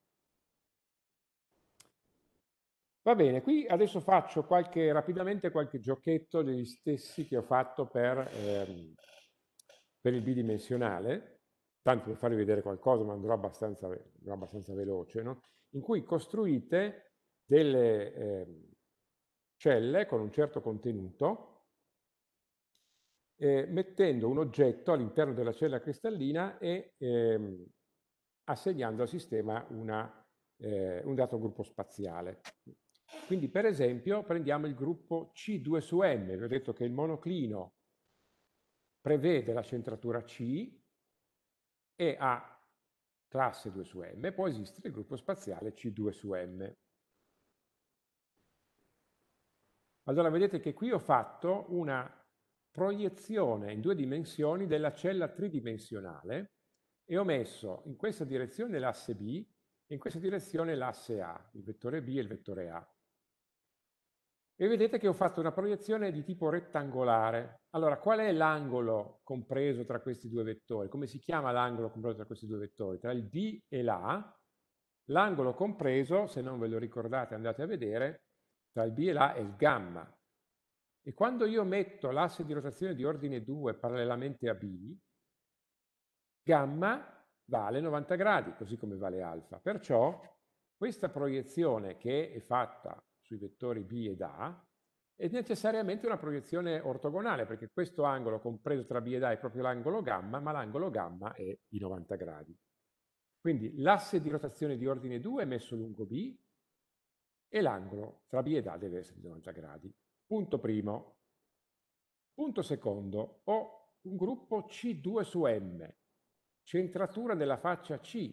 Va bene, qui adesso faccio qualche, rapidamente qualche giochetto degli stessi che ho fatto per, ehm, per il bidimensionale, tanto per farvi vedere qualcosa, ma andrò abbastanza, andrò abbastanza veloce, no? in cui costruite delle ehm, celle con un certo contenuto, eh, mettendo un oggetto all'interno della cella cristallina e ehm, assegnando al sistema una, eh, un dato gruppo spaziale. Quindi per esempio prendiamo il gruppo C2 su M, vi ho detto che il monoclino prevede la centratura C e ha classe 2 su M, può esistere il gruppo spaziale C2 su M. Allora vedete che qui ho fatto una proiezione in due dimensioni della cella tridimensionale e ho messo in questa direzione l'asse B e in questa direzione l'asse A, il vettore B e il vettore A e vedete che ho fatto una proiezione di tipo rettangolare. Allora, qual è l'angolo compreso tra questi due vettori? Come si chiama l'angolo compreso tra questi due vettori? Tra il D e l'A, l'angolo compreso, se non ve lo ricordate andate a vedere, tra il B e l'A è il gamma. E quando io metto l'asse di rotazione di ordine 2 parallelamente a B, gamma vale 90 gradi, così come vale alfa. Perciò questa proiezione che è fatta sui vettori B ed A, è necessariamente una proiezione ortogonale, perché questo angolo compreso tra B ed A è proprio l'angolo gamma, ma l'angolo gamma è di 90 gradi. Quindi l'asse di rotazione di ordine 2 è messo lungo B e l'angolo tra B ed A deve essere di 90 gradi. Punto primo. Punto secondo, ho un gruppo C2 su M, centratura della faccia C.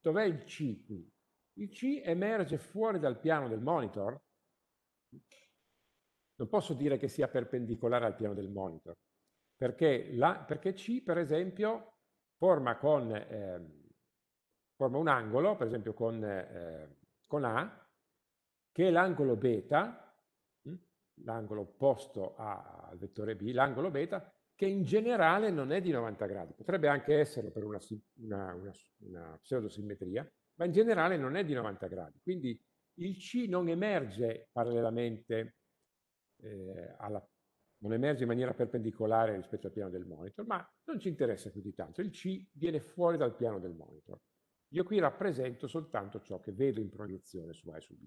Dov'è il C qui? Il C emerge fuori dal piano del monitor non posso dire che sia perpendicolare al piano del monitor, perché, la, perché C, per esempio, forma, con, eh, forma, un angolo, per esempio con, eh, con A, che è l'angolo beta, hm, l'angolo opposto a, al vettore B, l'angolo beta, che in generale non è di 90 gradi, potrebbe anche esserlo per una, una, una, una pseudosimmetria, ma in generale non è di 90 gradi. Quindi il C non emerge parallelamente eh, alla, non emerge in maniera perpendicolare rispetto al piano del monitor, ma non ci interessa più di tanto. Il C viene fuori dal piano del monitor. Io qui rappresento soltanto ciò che vedo in proiezione su A e su B.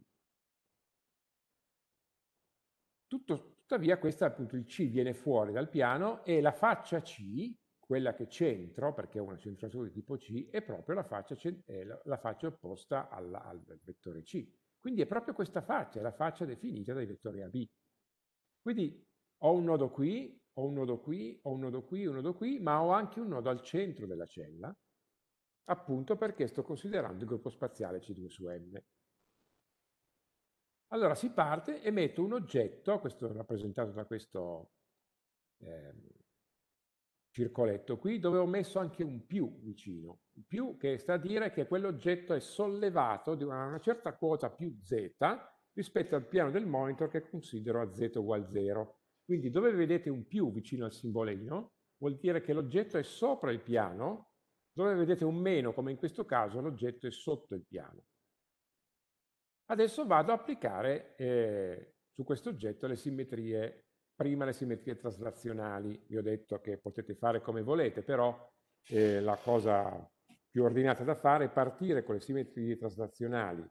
Tutto, tuttavia questa appunto il C viene fuori dal piano e la faccia C, quella che centro, perché è una centratura di tipo C, è proprio la faccia, è la, la faccia opposta alla, al vettore C. Quindi è proprio questa faccia, è la faccia definita dai vettori AB. Quindi ho un nodo qui, ho un nodo qui, ho un nodo qui, un nodo qui, ma ho anche un nodo al centro della cella, appunto perché sto considerando il gruppo spaziale C2 su M. Allora si parte e metto un oggetto, questo rappresentato da questo eh, circoletto qui dove ho messo anche un più vicino, più che sta a dire che quell'oggetto è sollevato di una certa quota più z rispetto al piano del monitor che considero a z uguale 0. Quindi dove vedete un più vicino al simbolino vuol dire che l'oggetto è sopra il piano, dove vedete un meno, come in questo caso, l'oggetto è sotto il piano. Adesso vado ad applicare eh, su questo oggetto le simmetrie Prima le simmetrie traslazionali, vi ho detto che potete fare come volete, però eh, la cosa più ordinata da fare è partire con le simmetrie traslazionali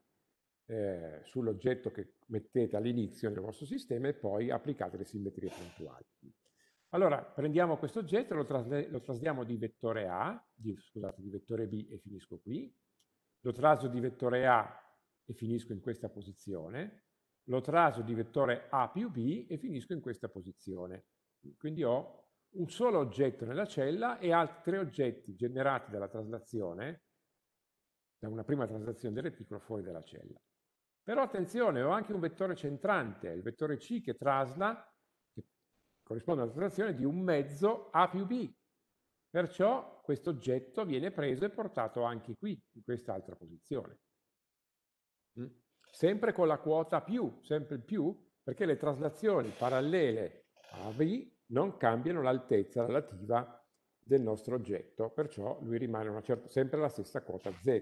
eh, sull'oggetto che mettete all'inizio nel vostro sistema e poi applicate le simmetrie puntuali. Allora, prendiamo questo oggetto, lo, trasle- lo trasliamo di vettore A, di, scusate, di vettore B e finisco qui, lo traslo di vettore A e finisco in questa posizione, lo traso di vettore A più B e finisco in questa posizione. Quindi ho un solo oggetto nella cella e altri tre oggetti generati dalla traslazione, da una prima traslazione del reticolo fuori dalla cella. Però attenzione, ho anche un vettore centrante, il vettore C che trasla, che corrisponde alla traslazione di un mezzo A più B. Perciò questo oggetto viene preso e portato anche qui, in quest'altra posizione. Mm? sempre con la quota più, sempre più, perché le traslazioni parallele a V non cambiano l'altezza relativa del nostro oggetto, perciò lui rimane certa, sempre la stessa quota z.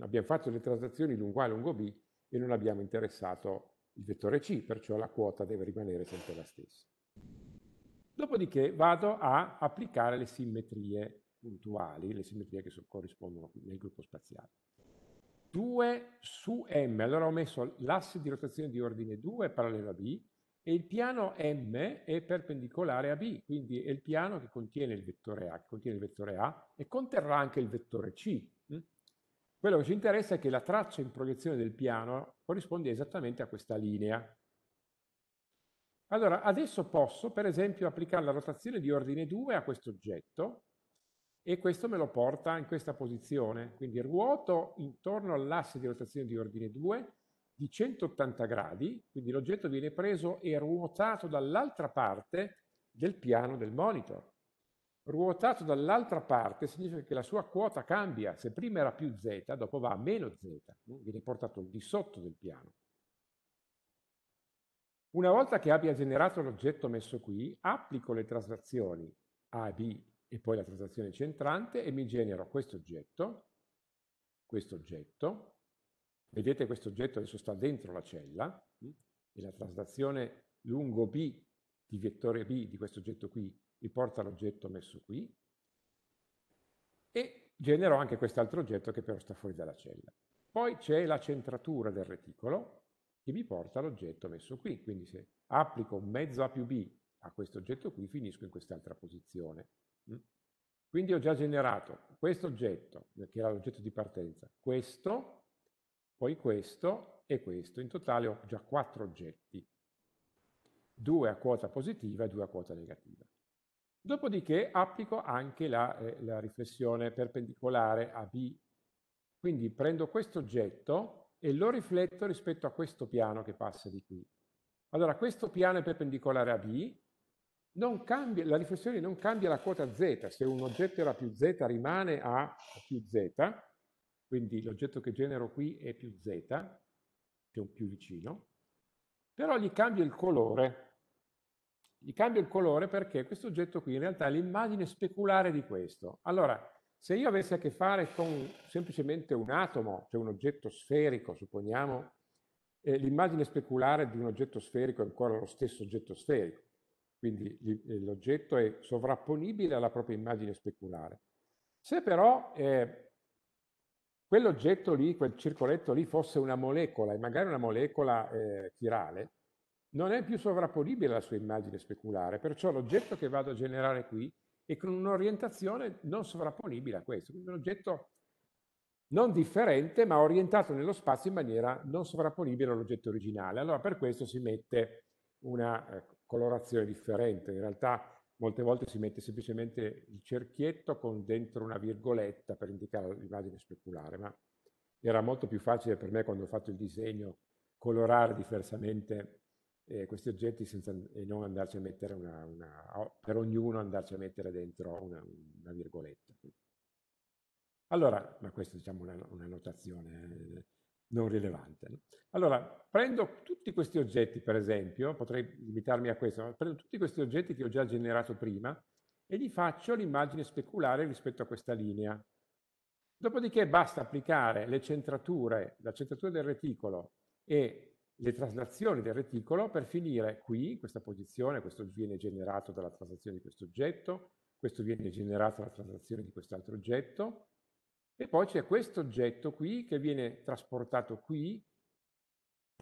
Abbiamo fatto le traslazioni lungo a lungo b e non abbiamo interessato il vettore c, perciò la quota deve rimanere sempre la stessa. Dopodiché vado a applicare le simmetrie puntuali, le simmetrie che corrispondono nel gruppo spaziale. 2 su M. Allora ho messo l'asse di rotazione di ordine 2 parallelo a B e il piano M è perpendicolare a B, quindi è il piano che contiene il vettore A, che contiene il vettore A e conterrà anche il vettore C. Mm? Quello che ci interessa è che la traccia in proiezione del piano corrisponde esattamente a questa linea. Allora, adesso posso, per esempio, applicare la rotazione di ordine 2 a questo oggetto e questo me lo porta in questa posizione, quindi ruoto intorno all'asse di rotazione di ordine 2 di 180 gradi, quindi l'oggetto viene preso e ruotato dall'altra parte del piano del monitor. Ruotato dall'altra parte significa che la sua quota cambia, se prima era più z, dopo va a meno z, mm, viene portato di sotto del piano. Una volta che abbia generato l'oggetto messo qui, applico le traslazioni A e B e poi la transazione centrante e mi genero questo oggetto, questo oggetto, vedete questo oggetto adesso sta dentro la cella mm? e la traslazione lungo B di vettore B di questo oggetto qui riporta l'oggetto messo qui e genero anche quest'altro oggetto che però sta fuori dalla cella. Poi c'è la centratura del reticolo che mi porta l'oggetto messo qui, quindi se applico un mezzo A più B a questo oggetto qui finisco in quest'altra posizione. Mm. Quindi ho già generato questo oggetto, che era l'oggetto di partenza, questo, poi questo e questo. In totale ho già quattro oggetti, due a quota positiva e due a quota negativa. Dopodiché applico anche la, eh, la riflessione perpendicolare a B. Quindi prendo questo oggetto e lo rifletto rispetto a questo piano che passa di qui. Allora, questo piano è perpendicolare a B, cambia, la riflessione non cambia la quota z, se un oggetto era più z rimane a più z, quindi l'oggetto che genero qui è più z, che è un più vicino, però gli cambio il colore. Gli cambio il colore perché questo oggetto qui in realtà è l'immagine speculare di questo. Allora, se io avessi a che fare con semplicemente un atomo, cioè un oggetto sferico, supponiamo, eh, l'immagine speculare di un oggetto sferico è ancora lo stesso oggetto sferico quindi eh, l'oggetto è sovrapponibile alla propria immagine speculare. Se però eh, quell'oggetto lì, quel circoletto lì fosse una molecola, e magari una molecola eh, chirale, non è più sovrapponibile alla sua immagine speculare, perciò l'oggetto che vado a generare qui è con un'orientazione non sovrapponibile a questo, quindi un oggetto non differente ma orientato nello spazio in maniera non sovrapponibile all'oggetto originale. Allora per questo si mette una eh, colorazione differente. In realtà molte volte si mette semplicemente il cerchietto con dentro una virgoletta per indicare l'immagine speculare, ma era molto più facile per me quando ho fatto il disegno colorare diversamente eh, questi oggetti senza, e non andarci a mettere una, una, per ognuno andarci a mettere dentro una, una virgoletta. Allora, ma questa è diciamo, una, una notazione eh, non rilevante. Allora, prendo tutti questi oggetti, per esempio, potrei limitarmi a questo, ma prendo tutti questi oggetti che ho già generato prima e gli faccio l'immagine speculare rispetto a questa linea. Dopodiché basta applicare le centrature, la centratura del reticolo e le traslazioni del reticolo per finire qui, in questa posizione, questo viene generato dalla traslazione di questo oggetto, questo viene generato dalla traslazione di quest'altro oggetto, e poi c'è questo oggetto qui che viene trasportato qui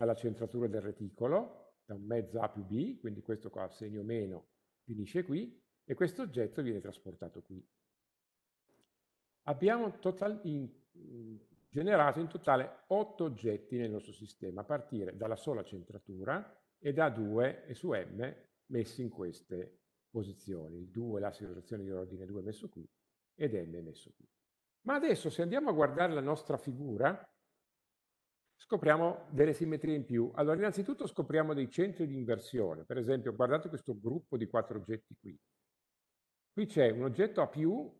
alla centratura del reticolo da un mezzo A più B, quindi questo qua segno meno finisce qui, e questo oggetto viene trasportato qui. Abbiamo total, in, generato in totale 8 oggetti nel nostro sistema, a partire dalla sola centratura e da 2 e su M messi in queste posizioni. Il 2, l'asse di rotazione di ordine 2 messo qui ed M messo qui. Ma adesso se andiamo a guardare la nostra figura, scopriamo delle simmetrie in più. Allora, innanzitutto scopriamo dei centri di inversione. Per esempio, guardate questo gruppo di quattro oggetti qui. Qui c'è un oggetto a più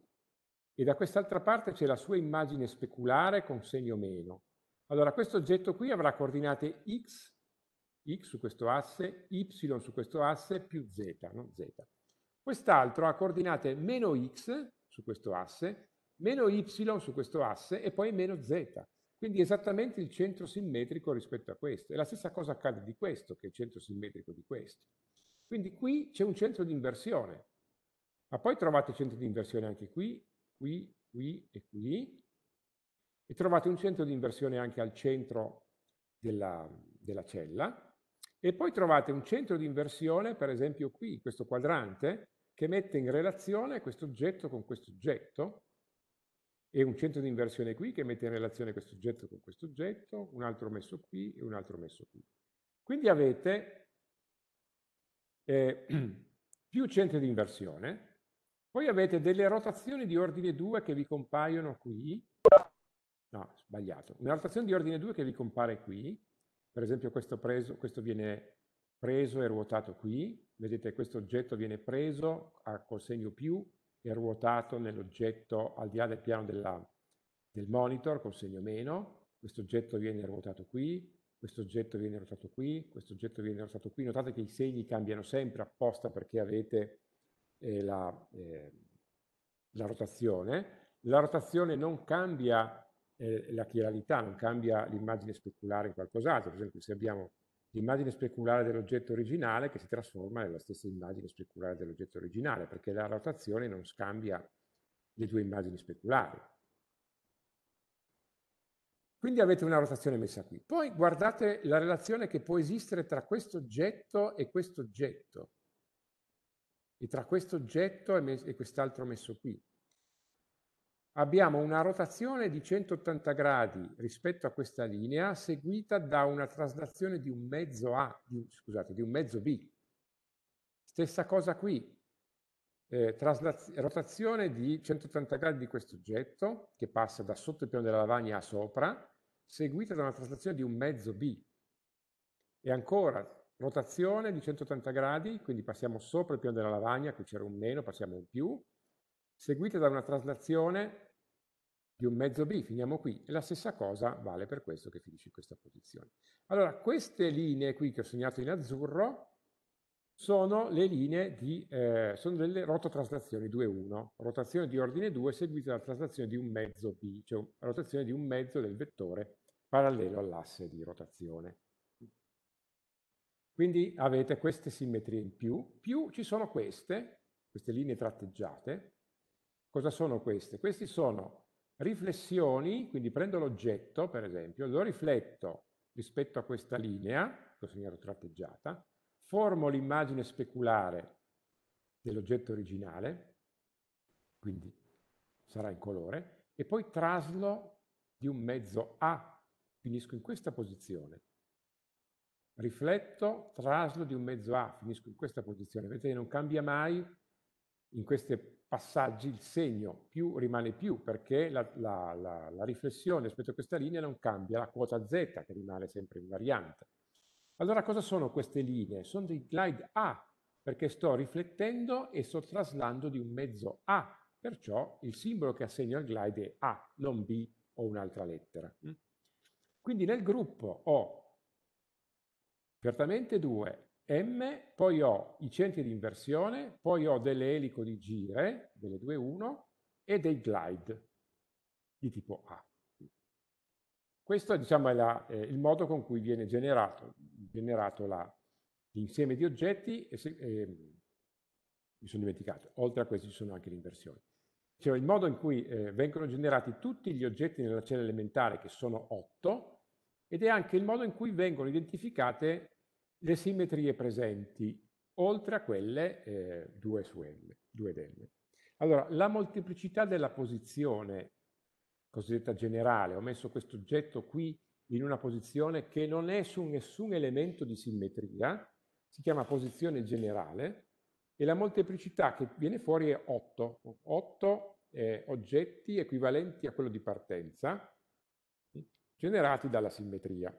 e da quest'altra parte c'è la sua immagine speculare con segno meno. Allora, questo oggetto qui avrà coordinate x, x su questo asse, y su questo asse, più z, no? z. Quest'altro ha coordinate meno x su questo asse meno y su questo asse e poi meno z. Quindi esattamente il centro simmetrico rispetto a questo. E la stessa cosa accade di questo, che è il centro simmetrico di questo. Quindi qui c'è un centro di inversione. Ma poi trovate centri di inversione anche qui, qui, qui e qui. E trovate un centro di inversione anche al centro della, della cella. E poi trovate un centro di inversione, per esempio qui, in questo quadrante, che mette in relazione questo oggetto con questo oggetto, e un centro di inversione qui che mette in relazione questo oggetto con questo oggetto, un altro messo qui e un altro messo qui. Quindi avete eh, più centri di inversione, poi avete delle rotazioni di ordine 2 che vi compaiono qui, no, sbagliato, una rotazione di ordine 2 che vi compare qui, per esempio questo, preso, questo viene preso e ruotato qui, vedete questo oggetto viene preso col segno più è ruotato nell'oggetto al di là del piano della, del monitor con segno meno, questo oggetto viene ruotato qui, questo oggetto viene ruotato qui, questo oggetto viene ruotato qui. Notate che i segni cambiano sempre apposta perché avete eh, la, eh, la, rotazione. La rotazione non cambia eh, la chiralità, non cambia l'immagine speculare in qualcos'altro. Per esempio, se abbiamo l'immagine speculare dell'oggetto originale che si trasforma nella stessa immagine speculare dell'oggetto originale, perché la rotazione non scambia le due immagini speculari. Quindi avete una rotazione messa qui. Poi guardate la relazione che può esistere tra questo oggetto e questo oggetto, e tra questo oggetto e, quest'altro messo qui abbiamo una rotazione di 180 gradi rispetto a questa linea seguita da una traslazione di un mezzo A, di, scusate, di un mezzo B. Stessa cosa qui, eh, rotazione di 180 gradi di questo oggetto che passa da sotto il piano della lavagna a sopra, seguita da una traslazione di un mezzo B. E ancora rotazione di 180 gradi, quindi passiamo sopra il piano della lavagna, qui c'era un meno, passiamo un più, seguita da una traslazione di un mezzo B, finiamo qui. E la stessa cosa vale per questo che finisce in questa posizione. Allora, queste linee qui che ho segnato in azzurro sono le linee di, eh, sono delle rototraslazioni 2-1, rotazione di ordine 2 seguita dalla traslazione di un mezzo B, cioè rotazione di un mezzo del vettore parallelo all'asse di rotazione. Quindi avete queste simmetrie in più, più ci sono queste, queste linee tratteggiate. Cosa sono queste? Questi sono riflessioni, quindi prendo l'oggetto, per esempio, lo rifletto rispetto a questa linea, che ho segnato tratteggiata, formo l'immagine speculare dell'oggetto originale, quindi sarà in colore, e poi traslo di un mezzo A, finisco in questa posizione. Rifletto, traslo di un mezzo A, finisco in questa posizione. Vedete che non cambia mai in queste passaggi il segno, più rimane più, perché la, la, la, la riflessione rispetto a questa linea non cambia, la quota z che rimane sempre invariante. Allora cosa sono queste linee? Sono dei glide A, perché sto riflettendo e sto traslando di un mezzo A, perciò il simbolo che assegno al glide è A, non B o un'altra lettera. Mm? Quindi nel gruppo ho certamente due, M, poi ho i centri di inversione, poi ho delle elico di gire, delle 2-1, e dei glide di tipo A. Questo diciamo, è la, eh, il modo con cui viene generato, generato l'insieme di oggetti, e se, eh, mi sono dimenticato, oltre a questi ci sono anche le inversioni. Cioè il modo in cui eh, vengono generati tutti gli oggetti nella cella elementare, che sono 8, ed è anche il modo in cui vengono identificate le simmetrie presenti oltre a quelle eh, 2 su L, 2 delle. Allora, la molteplicità della posizione cosiddetta generale, ho messo questo oggetto qui in una posizione che non è su nessun elemento di simmetria, si chiama posizione generale, e la molteplicità che viene fuori è 8, 8 eh, oggetti equivalenti a quello di partenza generati dalla simmetria.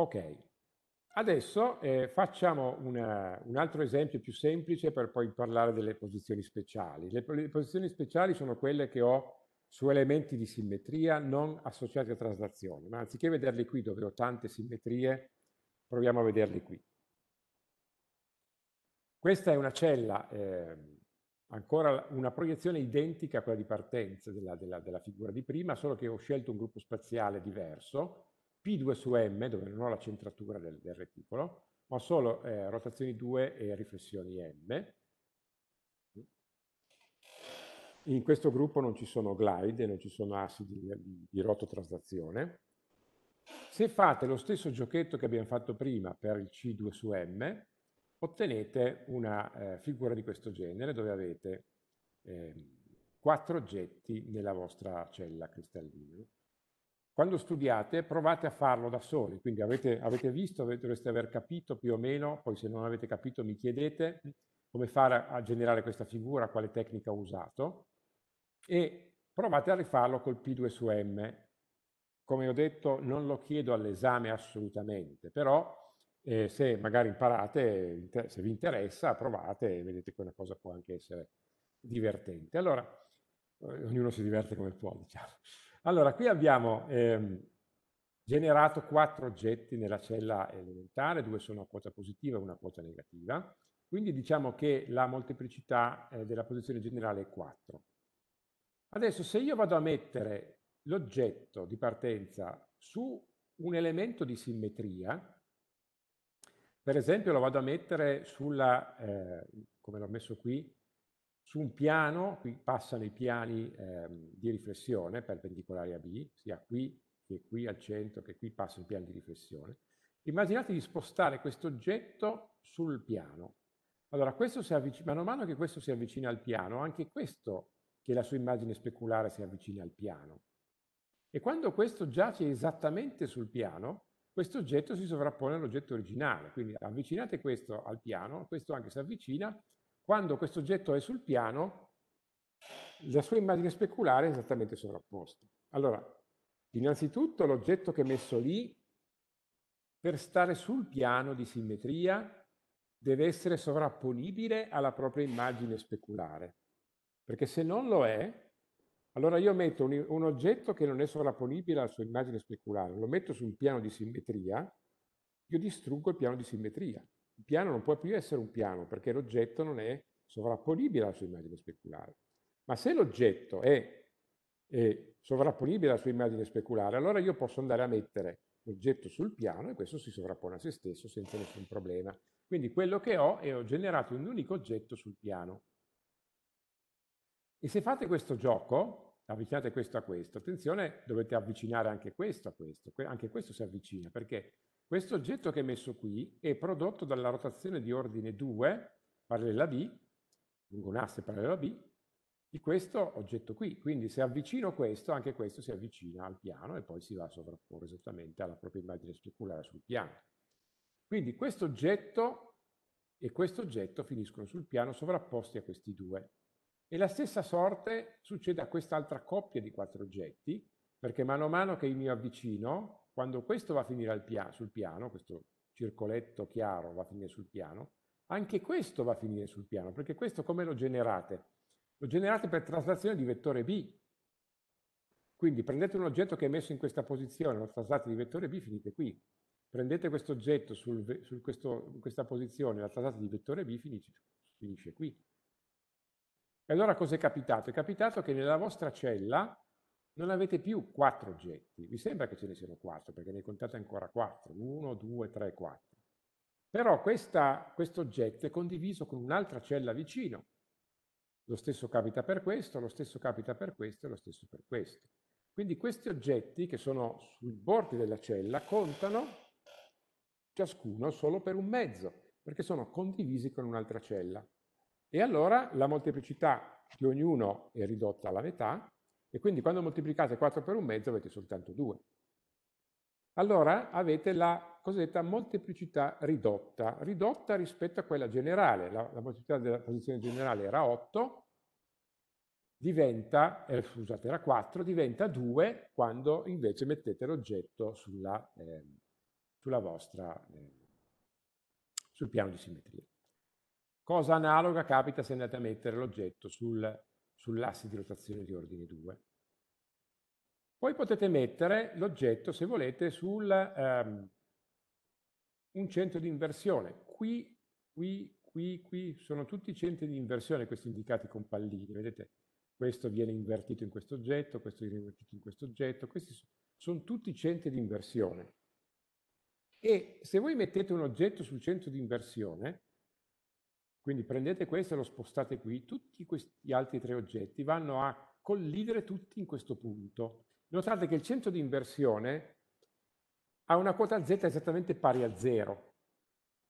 Ok, adesso eh, facciamo una, un altro esempio più semplice per poi parlare delle posizioni speciali. Le, le posizioni speciali sono quelle che ho su elementi di simmetria non associati a traslazioni, ma anziché vederli qui dove ho tante simmetrie, proviamo a vederli qui. Questa è una cella, eh, ancora una proiezione identica a quella di partenza della, della, della figura di prima, solo che ho scelto un gruppo spaziale diverso, P2 su M, dove non ho la centratura del, del reticolo, ma solo eh, rotazioni 2 e riflessioni M. In questo gruppo non ci sono glide, non ci sono assi di, di, di rototraslazione. Se fate lo stesso giochetto che abbiamo fatto prima per il C2 su M, ottenete una eh, figura di questo genere dove avete eh, quattro oggetti nella vostra cella cristallina. Quando studiate provate a farlo da soli, quindi avete, avete visto, avete, dovreste aver capito più o meno, poi se non avete capito mi chiedete mm, come fare a generare questa figura, quale tecnica ho usato e provate a rifarlo col P2 su M. Come ho detto non lo chiedo all'esame assolutamente, però eh, se magari imparate, se vi interessa, provate e vedete che una cosa può anche essere divertente. Allora, eh, ognuno si diverte come può, diciamo. Allora, qui abbiamo ehm, generato quattro oggetti nella cella elementare, due sono a quota positiva e una a quota negativa, quindi diciamo che la molteplicità eh, della posizione generale è 4. Adesso se io vado a mettere l'oggetto di partenza su un elemento di simmetria, per esempio lo vado a mettere sulla, eh, come l'ho messo qui, su un piano, qui passano i piani ehm, di riflessione perpendicolari a B, sia qui che qui al centro, che qui passa il piano di riflessione. Immaginate di spostare questo oggetto sul piano. Allora, questo si avvicina, man mano che questo si avvicina al piano, anche questo, che è la sua immagine speculare, si avvicina al piano. E quando questo giace esattamente sul piano, questo oggetto si sovrappone all'oggetto originale. Quindi avvicinate questo al piano, questo anche si avvicina quando questo oggetto è sul piano, la sua immagine speculare è esattamente sovrapposta. Allora, innanzitutto l'oggetto che è messo lì, per stare sul piano di simmetria, deve essere sovrapponibile alla propria immagine speculare. Perché se non lo è, allora io metto un, un, oggetto che non è sovrapponibile alla sua immagine speculare, lo metto su un piano di simmetria, io distruggo il piano di simmetria. Il piano non può più essere un piano perché l'oggetto non è sovrapponibile alla sua immagine speculare. Ma se l'oggetto è, è sovrapponibile alla sua immagine speculare, allora io posso andare a mettere l'oggetto sul piano e questo si sovrappone a se stesso senza nessun problema. Quindi quello che ho è ho generato un unico oggetto sul piano. E se fate questo gioco, avvicinate questo a questo, attenzione, dovete avvicinare anche questo a questo, anche questo si avvicina, perché questo oggetto che è messo qui è prodotto dalla rotazione di ordine 2, parallela B, lungo un un'asse parallela B, di questo oggetto qui. Quindi se avvicino questo, anche questo si avvicina al piano e poi si va a sovrapporre esattamente alla propria immagine speculare sul piano. Quindi questo oggetto e questo oggetto finiscono sul piano sovrapposti a questi due. E la stessa sorte succede a quest'altra coppia di quattro oggetti, perché mano a mano che io mi avvicino, quando questo va a finire pia sul piano, questo circoletto chiaro va a finire sul piano, anche questo va a finire sul piano, perché questo come lo generate? Lo generate per traslazione di vettore B. Quindi prendete un oggetto che è messo in questa posizione, lo traslate di vettore B, finite qui. Prendete questo oggetto in questa posizione, la traslate di vettore B, finisce, finisce qui. E allora cosa è capitato? È capitato che nella vostra cella non avete più quattro oggetti. Vi sembra che ce ne siano quattro, perché ne contate ancora quattro. Uno, due, tre, quattro. Però questo oggetto è condiviso con un'altra cella vicino. Lo stesso capita per questo, lo stesso capita per questo e lo stesso per questo. Quindi questi oggetti che sono sui bordi della cella contano ciascuno solo per un mezzo, perché sono condivisi con un'altra cella. E allora la molteplicità di ognuno è ridotta alla metà e quindi quando moltiplicate 4 per un mezzo avete soltanto 2. Allora avete la cosiddetta molteplicità ridotta, ridotta rispetto a quella generale. La, la molteplicità della posizione generale era 8, diventa, eh, scusate, era 4, diventa 2 quando invece mettete l'oggetto sulla, eh, sulla vostra, eh, sul piano di simmetria. Cosa analoga capita se andate a mettere l'oggetto sul sull'asse di rotazione di ordine 2. Poi potete mettere l'oggetto, se volete, su ehm, un centro di inversione. Qui, qui, qui, qui sono tutti i centri di inversione, questi indicati con pallini, vedete? Questo viene invertito in questo oggetto, questo viene invertito in questo oggetto, questi sono tutti centri di inversione. E se voi mettete un oggetto sul centro di inversione, quindi prendete questo e lo spostate qui, tutti questi altri tre oggetti vanno a collidere tutti in questo punto. Notate che il centro di inversione ha una quota z esattamente pari a zero.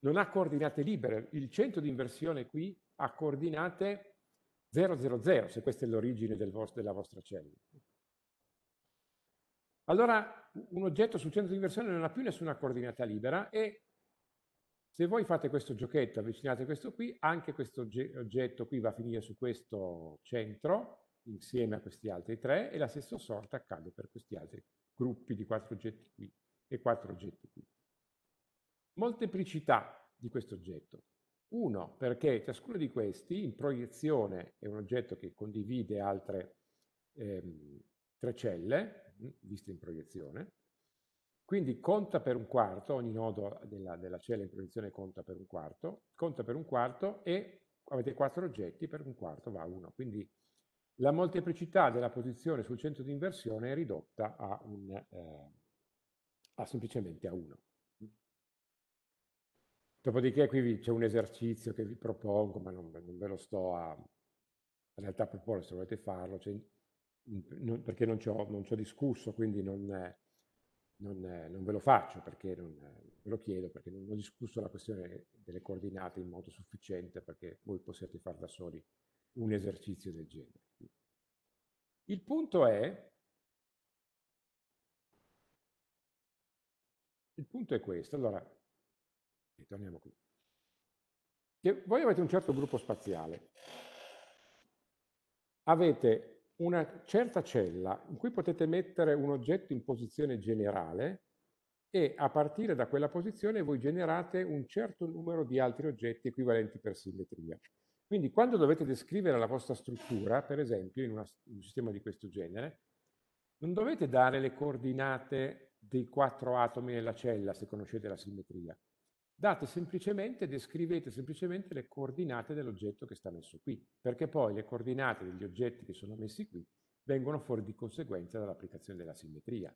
non ha coordinate libere, il centro di inversione qui ha coordinate 0, 0, 0, se questa è l'origine del della vostra cellula. Allora un oggetto sul centro di inversione non ha più nessuna coordinata libera e se voi fate questo giochetto, avvicinate questo qui, anche questo oggetto qui va a finire su questo centro, insieme a questi altri tre, e la stessa sorta accade per questi altri gruppi di quattro oggetti qui e quattro oggetti qui. Molteplicità di questo oggetto. Uno, perché ciascuno di questi in proiezione è un oggetto che condivide altre ehm, tre celle, mm, viste in proiezione, quindi conta per un quarto, ogni nodo della, della cella in proiezione conta per un quarto, conta per un quarto e avete quattro oggetti, per un quarto va uno. Quindi la molteplicità della posizione sul centro di inversione è ridotta a, un, eh, a semplicemente a 1. Dopodiché qui c'è un esercizio che vi propongo, ma non, non ve lo sto a in realtà proporre se volete farlo, cioè, non, perché non ci, ho, non ci ho discusso, quindi non, non, eh, non, ve lo faccio perché non eh, ve lo chiedo, perché non ho discusso la questione delle coordinate in modo sufficiente perché voi possiate fare da soli un esercizio del genere. Il punto è, il punto è questo, allora, torniamo qui, che voi avete un certo gruppo spaziale, avete una certa cella in cui potete mettere un oggetto in posizione generale e a partire da quella posizione voi generate un certo numero di altri oggetti equivalenti per simmetria. Quindi quando dovete descrivere la vostra struttura, per esempio in, una, in un sistema di questo genere, non dovete dare le coordinate dei quattro atomi nella cella se conoscete la simmetria, date semplicemente, descrivete semplicemente le coordinate dell'oggetto che sta messo qui, perché poi le coordinate degli oggetti che sono messi qui vengono fuori di conseguenza dall'applicazione della simmetria.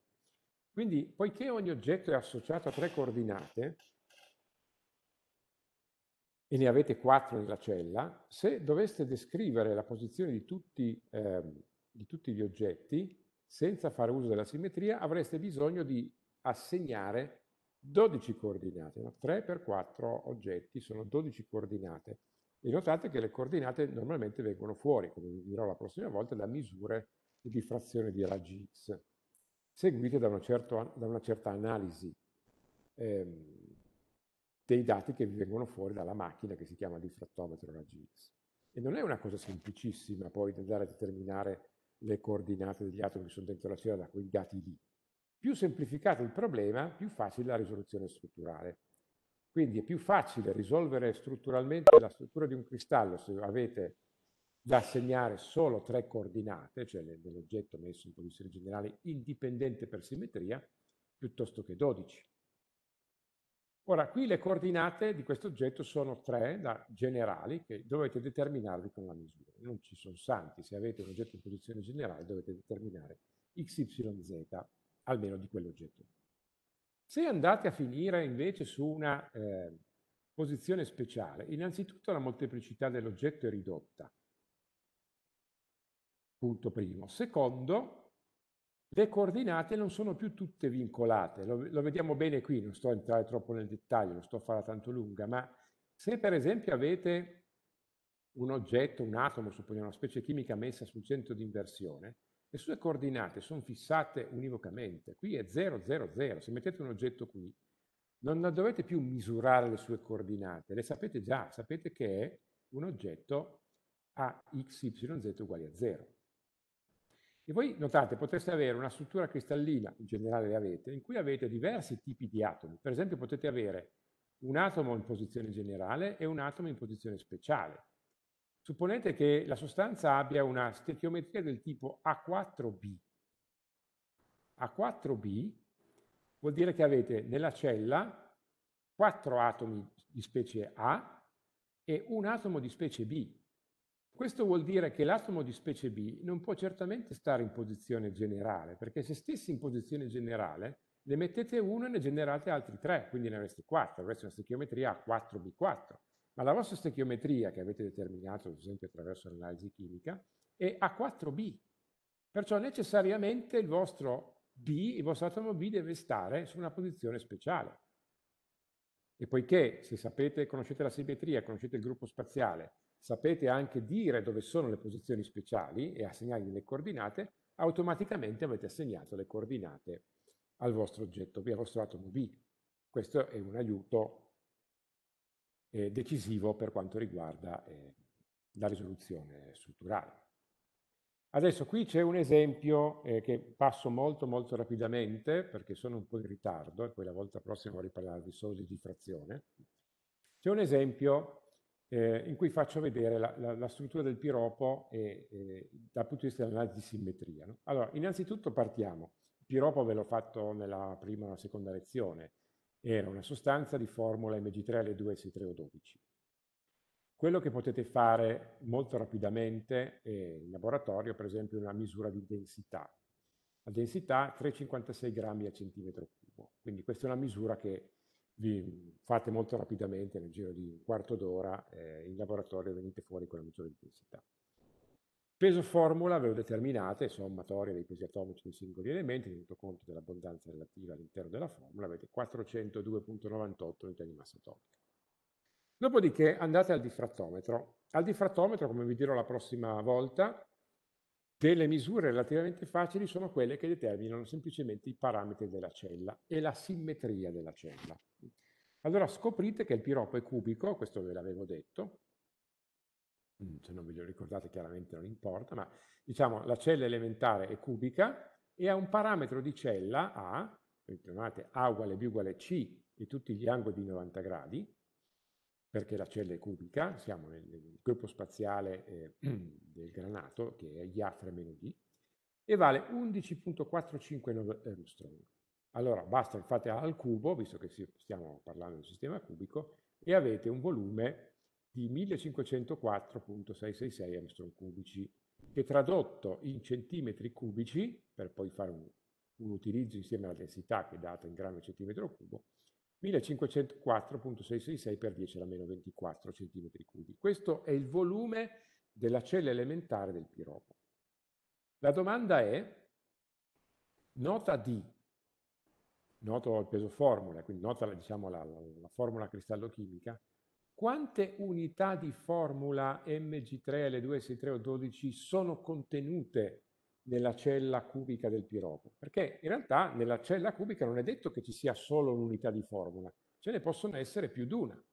Quindi, poiché ogni oggetto è associato a tre coordinate, e ne avete quattro nella cella, se doveste descrivere la posizione di tutti, eh, di tutti gli oggetti, senza fare uso della simmetria, avreste bisogno di assegnare 12 coordinate, no? 3 per 4 oggetti sono 12 coordinate e notate che le coordinate normalmente vengono fuori, come vi dirò la prossima volta, da misure di diffrazione di raggi X seguite da una, certo, da una certa analisi ehm, dei dati che vi vengono fuori dalla macchina che si chiama diffrattometro raggi X. E non è una cosa semplicissima poi andare a determinare le coordinate degli atomi che sono dentro la cella da quei dati lì. Più semplificato il problema, più facile la risoluzione strutturale. Quindi è più facile risolvere strutturalmente la struttura di un cristallo se avete da assegnare solo tre coordinate, cioè dell'oggetto messo in posizione generale indipendente per simmetria, piuttosto che 12. Ora, qui le coordinate di questo oggetto sono tre da generali che dovete determinarvi con la misura. Non ci sono santi, se avete un oggetto in posizione generale dovete determinare x, y, z almeno di quell'oggetto. Se andate a finire invece su una eh, posizione speciale, innanzitutto la molteplicità dell'oggetto è ridotta, punto primo. Secondo, le coordinate non sono più tutte vincolate, lo, lo, vediamo bene qui, non sto a entrare troppo nel dettaglio, non sto a fare tanto lunga, ma se per esempio avete un oggetto, un atomo, supponiamo una specie chimica messa sul centro di inversione, le sue coordinate sono fissate univocamente. Qui è 0, 0, 0. Se mettete un oggetto qui, non dovete più misurare le sue coordinate, le sapete già, sapete che è un oggetto a x, y, z uguali a 0. E voi notate, potreste avere una struttura cristallina, in generale le avete, in cui avete diversi tipi di atomi. Per esempio potete avere un atomo in posizione generale e un atomo in posizione speciale. Supponete che la sostanza abbia una stechiometria del tipo A4B. A4B vuol dire che avete nella cella quattro atomi di specie A e un atomo di specie B. Questo vuol dire che l'atomo di specie B non può certamente stare in posizione generale, perché se stessi in posizione generale ne mettete uno e ne generate altri tre, quindi ne avreste 4, avreste una stechiometria A4B4. Ma la vostra stechiometria che avete determinato, ad esempio attraverso l'analisi chimica, è A4B. Perciò necessariamente il vostro B, il vostro atomo B deve stare su una posizione speciale. E poiché se sapete, conoscete la simmetria, conoscete il gruppo spaziale, sapete anche dire dove sono le posizioni speciali e assegnargli le coordinate, automaticamente avete assegnato le coordinate al vostro oggetto B, al vostro atomo B. Questo è un aiuto eh, decisivo per quanto riguarda eh, la risoluzione strutturale. Adesso qui c'è un esempio eh, che passo molto molto rapidamente perché sono un po' in ritardo e poi la volta prossima vorrei parlarvi solo di diffrazione. C'è un esempio eh, in cui faccio vedere la, la, la struttura del piropo e, dal punto di vista dell'analisi di simmetria. No? Allora, innanzitutto partiamo. Il piropo ve l'ho fatto nella prima o nella seconda lezione era una sostanza di formula Mg3L2S3O12. Quello che potete fare molto rapidamente in laboratorio, per esempio, è una misura di densità. La densità 3,56 grammi a centimetro cubo. Quindi questa è una misura che vi fate molto rapidamente, nel giro di un quarto d'ora, eh, in laboratorio venite fuori con la misura di densità. Peso formula avevo determinate, sommatoria dei pesi atomici dei singoli elementi, tenuto conto dell'abbondanza relativa all'interno della formula, avete 402.98 unità di massa atomica. Dopodiché andate al diffrattometro. Al diffrattometro, come vi dirò la prossima volta, delle misure relativamente facili sono quelle che determinano semplicemente i parametri della cella e la simmetria della cella. Allora scoprite che il piroppo è cubico, questo ve l'avevo detto, Mm, se non ve lo ricordate chiaramente non importa, ma diciamo la cella elementare è cubica e ha un parametro di cella A, chiamate A uguale B uguale C e tutti gli angoli di 90 gradi, perché la cella è cubica, siamo nel, nel gruppo spaziale eh, del granato, che è IA3-D, e vale 11.459 angstrom. Eh, allora, basta che fate al cubo, visto che stiamo parlando di un sistema cubico, e avete un volume di 1504.666 Armstrong cubici, che tradotto in centimetri cubici, per poi fare un, un utilizzo insieme alla densità che è data in grammi centimetro cubo, 1504.666 per 10 alla meno 24 centimetri cubi. Questo è il volume della cella elementare del piropo. La domanda è, nota D, noto il peso formula, quindi nota diciamo, la, la, la formula cristallochimica, quante unità di formula Mg3, L2S3O12 sono contenute nella cella cubica del piropo? Perché in realtà nella cella cubica non è detto che ci sia solo un'unità di formula, ce ne possono essere più di una.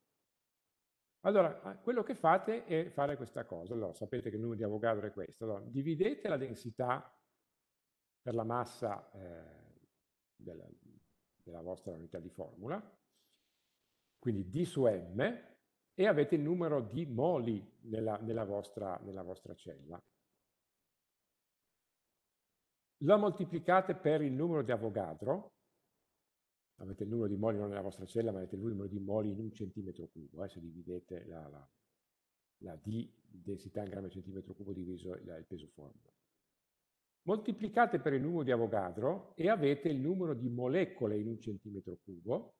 Allora, ah, quello che fate è fare questa cosa. Allora, sapete che il numero di Avogadro è questo. Allora, dividete la densità per la massa eh, della, della vostra unità di formula, quindi D su M, e avete il numero di moli nella, nella, vostra, nella vostra cella. Lo moltiplicate per il numero di Avogadro, avete il numero di moli non nella vostra cella, ma avete il numero di moli in un centimetro cubo, eh, se dividete la, la, la D, densità in grammi centimetro cubo diviso il, il peso formula. Moltiplicate per il numero di Avogadro e avete il numero di molecole in un centimetro cubo,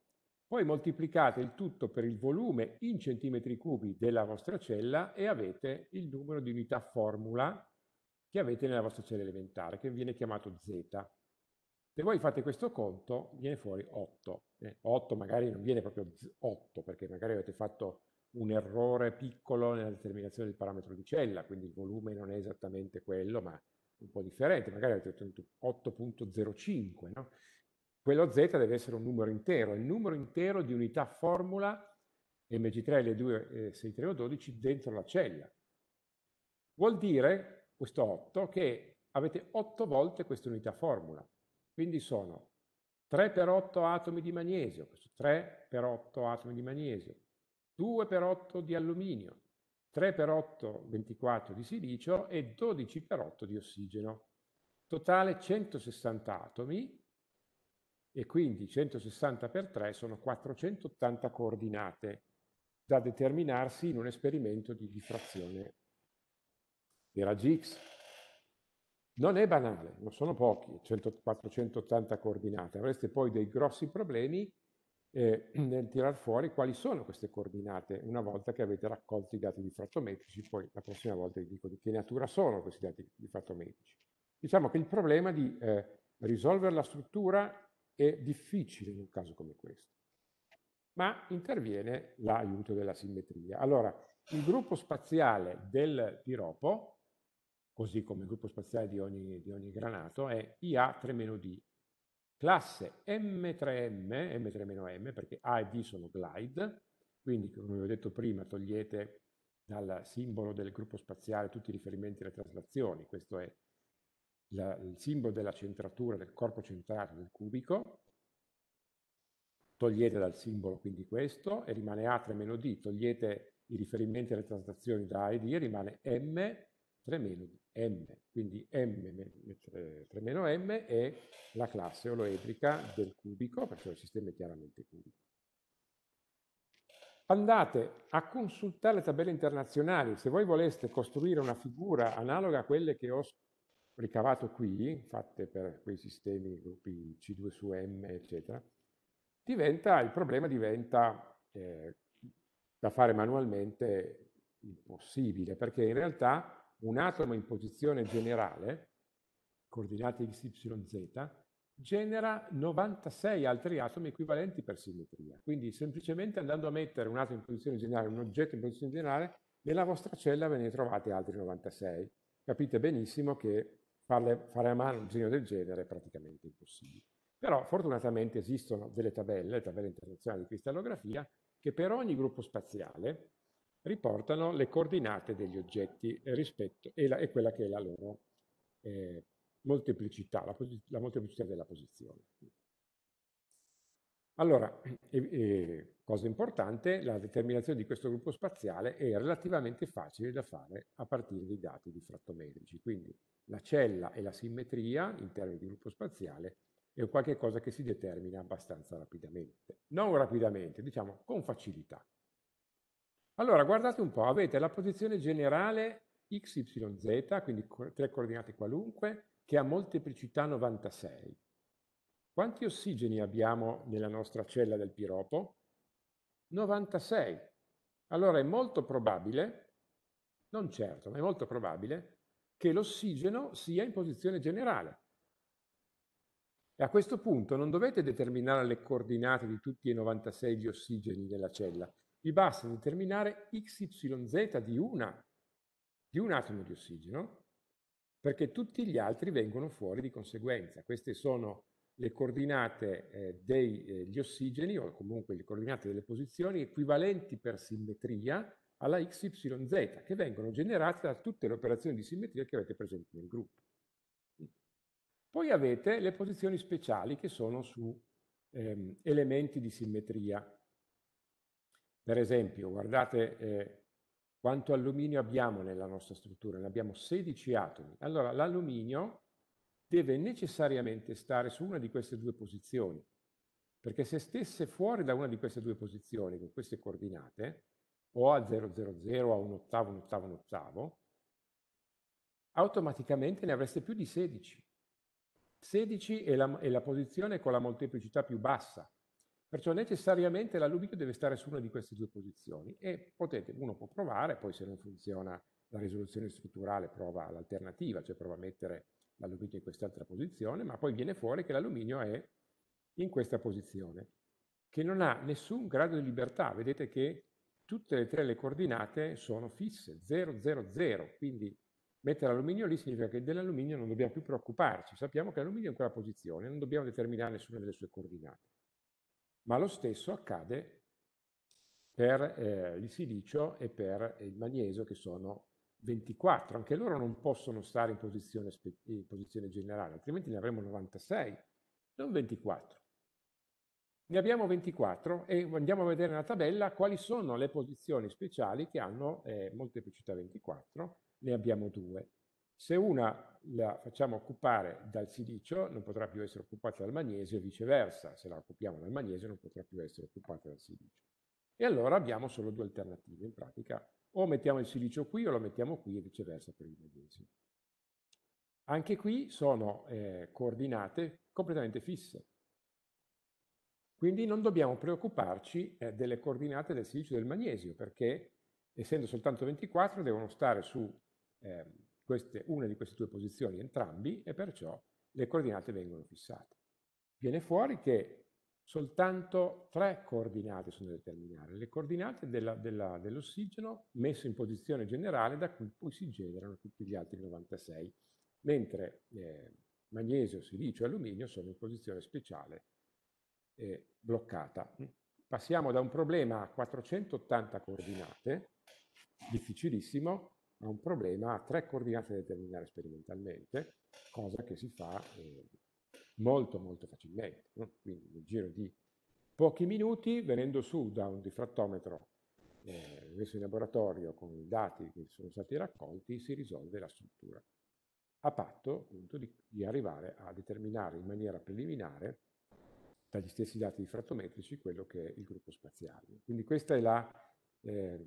poi moltiplicate il tutto per il volume in centimetri cubi della vostra cella e avete il numero di unità formula che avete nella vostra cella elementare, che viene chiamato Z. Se voi fate questo conto, viene fuori 8. Eh, 8 magari non viene proprio 8, perché magari avete fatto un errore piccolo nella determinazione del parametro di cella, quindi il volume non è esattamente quello, ma un po' differente, magari avete ottenuto 8.05, no? quello z deve essere un numero intero, il numero intero di unità formula mg3, l2, 6, 3 o 12 dentro la cella. Vuol dire, questo 8, che avete 8 volte questa unità formula. Quindi sono 3 per 8 atomi di magnesio, 3 per 8 atomi di magnesio, 2 per 8 di alluminio, 3 per 8, 24 di silicio e 12 per 8 di ossigeno. Totale 160 atomi e quindi 160 per 3 sono 480 coordinate da determinarsi in un esperimento di diffrazione di raggi X. Non è banale, non sono pochi, 100, 480 coordinate, avreste poi dei grossi problemi eh, nel tirar fuori quali sono queste coordinate una volta che avete raccolto i dati diffrattometrici, poi la prossima volta vi dico di che natura sono questi dati diffrattometrici. Diciamo che il problema di eh, risolvere la struttura è difficile in un caso come questo. Ma interviene l'aiuto della simmetria. Allora, il gruppo spaziale del piropo, così come il gruppo spaziale di ogni, di ogni granato, è IA3-D, classe M3M, M3-M, perché A e D sono glide, quindi come vi ho detto prima togliete dal simbolo del gruppo spaziale tutti i riferimenti alle traslazioni, questo è la, il simbolo della centratura del corpo centrale del cubico, togliete dal simbolo quindi questo e rimane A 3 meno D, togliete i riferimenti alle transazioni da A e D e rimane M 3 meno M, quindi M 3 meno M è la classe oloedrica del cubico, perché il sistema è chiaramente cubico. Andate a consultare le tabelle internazionali, se voi voleste costruire una figura analoga a quelle che ho ricavato qui, fatte per quei sistemi gruppi C2 su M, eccetera, diventa, il problema diventa eh, da fare manualmente impossibile, perché in realtà un atomo in posizione generale, coordinate x, y, z, genera 96 altri atomi equivalenti per simmetria. Quindi semplicemente andando a mettere un atomo in posizione generale, un oggetto in posizione generale, nella vostra cella ve ne trovate altri 96. Capite benissimo che farle, fare a mano un disegno del genere è praticamente impossibile. Però fortunatamente esistono delle tabelle, tabelle internazionali di cristallografia, che per ogni gruppo spaziale riportano le coordinate degli oggetti rispetto, e, la, e quella che è la loro eh, molteplicità, la, la molteplicità della posizione. Allora, e, e, cosa importante, la determinazione di questo gruppo spaziale è relativamente facile da fare a partire dai dati diffrattometrici, quindi la cella e la simmetria in termini di gruppo spaziale è qualcosa che si determina abbastanza rapidamente. Non rapidamente, diciamo con facilità. Allora, guardate un po', avete la posizione generale x, y, z, quindi tre coordinate qualunque, che ha molteplicità 96 quanti ossigeni abbiamo nella nostra cella del piropo? 96. Allora è molto probabile, non certo, ma è molto probabile, che l'ossigeno sia in posizione generale. E a questo punto non dovete determinare le coordinate di tutti e 96 gli ossigeni nella cella, vi basta determinare xyz di una, di un atomo di ossigeno, perché tutti gli altri vengono fuori di conseguenza. Queste sono le coordinate eh, degli eh, ossigeni o comunque le coordinate delle posizioni equivalenti per simmetria alla XYZ che vengono generate da tutte le operazioni di simmetria che avete presenti nel gruppo. Poi avete le posizioni speciali che sono su ehm, elementi di simmetria. Per esempio, guardate eh, quanto alluminio abbiamo nella nostra struttura, ne abbiamo 16 atomi. Allora, l'alluminio deve necessariamente stare su una di queste due posizioni, perché se stesse fuori da una di queste due posizioni con queste coordinate, o a 000 o a un ottavo, un ottavo, un ottavo, automaticamente ne avreste più di 16. 16 è la, è la posizione con la molteplicità più bassa, perciò necessariamente l'alluvico deve stare su una di queste due posizioni e potete, uno può provare, poi se non funziona la risoluzione strutturale prova l'alternativa, cioè prova a mettere l'alluminio in quest'altra posizione, ma poi viene fuori che l'alluminio è in questa posizione, che non ha nessun grado di libertà. Vedete che tutte e tre le coordinate sono fisse, 0, 0, 0, quindi mettere l'alluminio lì significa che dell'alluminio non dobbiamo più preoccuparci, sappiamo che l'alluminio è in quella posizione, non dobbiamo determinare nessuna delle sue coordinate. Ma lo stesso accade per eh, il silicio e per il magnesio che sono 24, anche loro non possono stare in posizione, in posizione generale, altrimenti ne avremo 96, non 24. Ne abbiamo 24 e andiamo a vedere nella tabella quali sono le posizioni speciali che hanno eh, molteplicità 24, ne abbiamo due. Se una la facciamo occupare dal silicio non potrà più essere occupata dal magnesio e viceversa, se la occupiamo dal magnesio non potrà più essere occupata dal silicio. E allora abbiamo solo due alternative, in pratica o mettiamo il silicio qui o lo mettiamo qui e viceversa per il medesimo. Anche qui sono eh, coordinate completamente fisse. Quindi non dobbiamo preoccuparci eh, delle coordinate del silicio e del magnesio, perché essendo soltanto 24 devono stare su eh, queste, una di queste due posizioni, entrambi, e perciò le coordinate vengono fissate. Viene fuori che soltanto tre coordinate sono da determinare, le coordinate dell'ossigeno dell messo in posizione generale da cui poi si generano tutti gli altri 96, mentre eh, magnesio, silicio e alluminio sono in posizione speciale eh, bloccata. Passiamo da un problema a 480 coordinate, difficilissimo, a un problema a tre coordinate da determinare sperimentalmente, cosa che si fa eh, molto molto facilmente, no? quindi nel giro di pochi minuti venendo su da un diffrattometro eh, messo in laboratorio con i dati che sono stati raccolti si risolve la struttura, a patto appunto di, di arrivare a determinare in maniera preliminare dagli stessi dati diffrattometrici quello che è il gruppo spaziale. Quindi questa è la... Eh,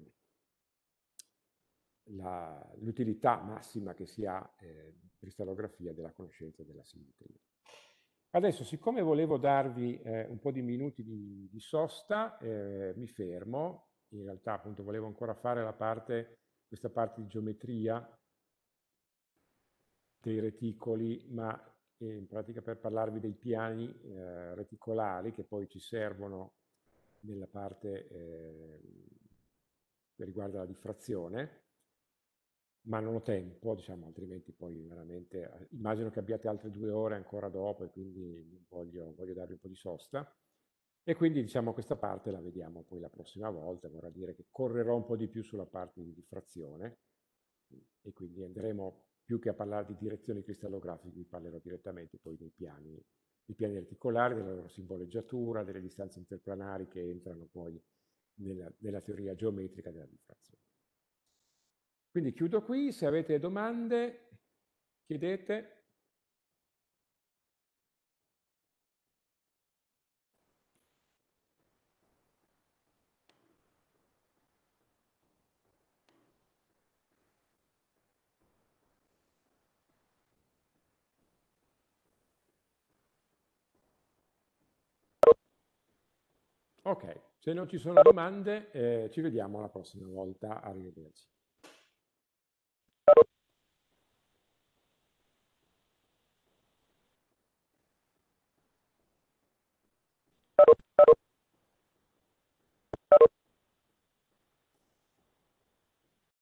l'utilità massima che si ha eh, in cristallografia della conoscenza della simmetria. Adesso, siccome volevo darvi eh, un po' di minuti di, di sosta, eh, mi fermo. In realtà, appunto, volevo ancora fare parte, questa parte di geometria dei reticoli, ma eh, in pratica per parlarvi dei piani eh, reticolari che poi ci servono nella parte eh, che riguarda la diffrazione ma non ho tempo, diciamo, altrimenti poi veramente eh, immagino che abbiate altre due ore ancora dopo e quindi voglio, voglio darvi un po' di sosta. E quindi diciamo questa parte la vediamo poi la prossima volta, vorrà dire che correrò un po' di più sulla parte di diffrazione e quindi andremo più che a parlare di direzioni cristallografiche, vi parlerò direttamente poi dei piani, dei piani articolari, della loro simboleggiatura, delle distanze interplanari che entrano poi nella, nella teoria geometrica della diffrazione. Quindi chiudo qui, se avete domande chiedete. Ok, se non ci sono domande eh, ci vediamo la prossima volta, arrivederci.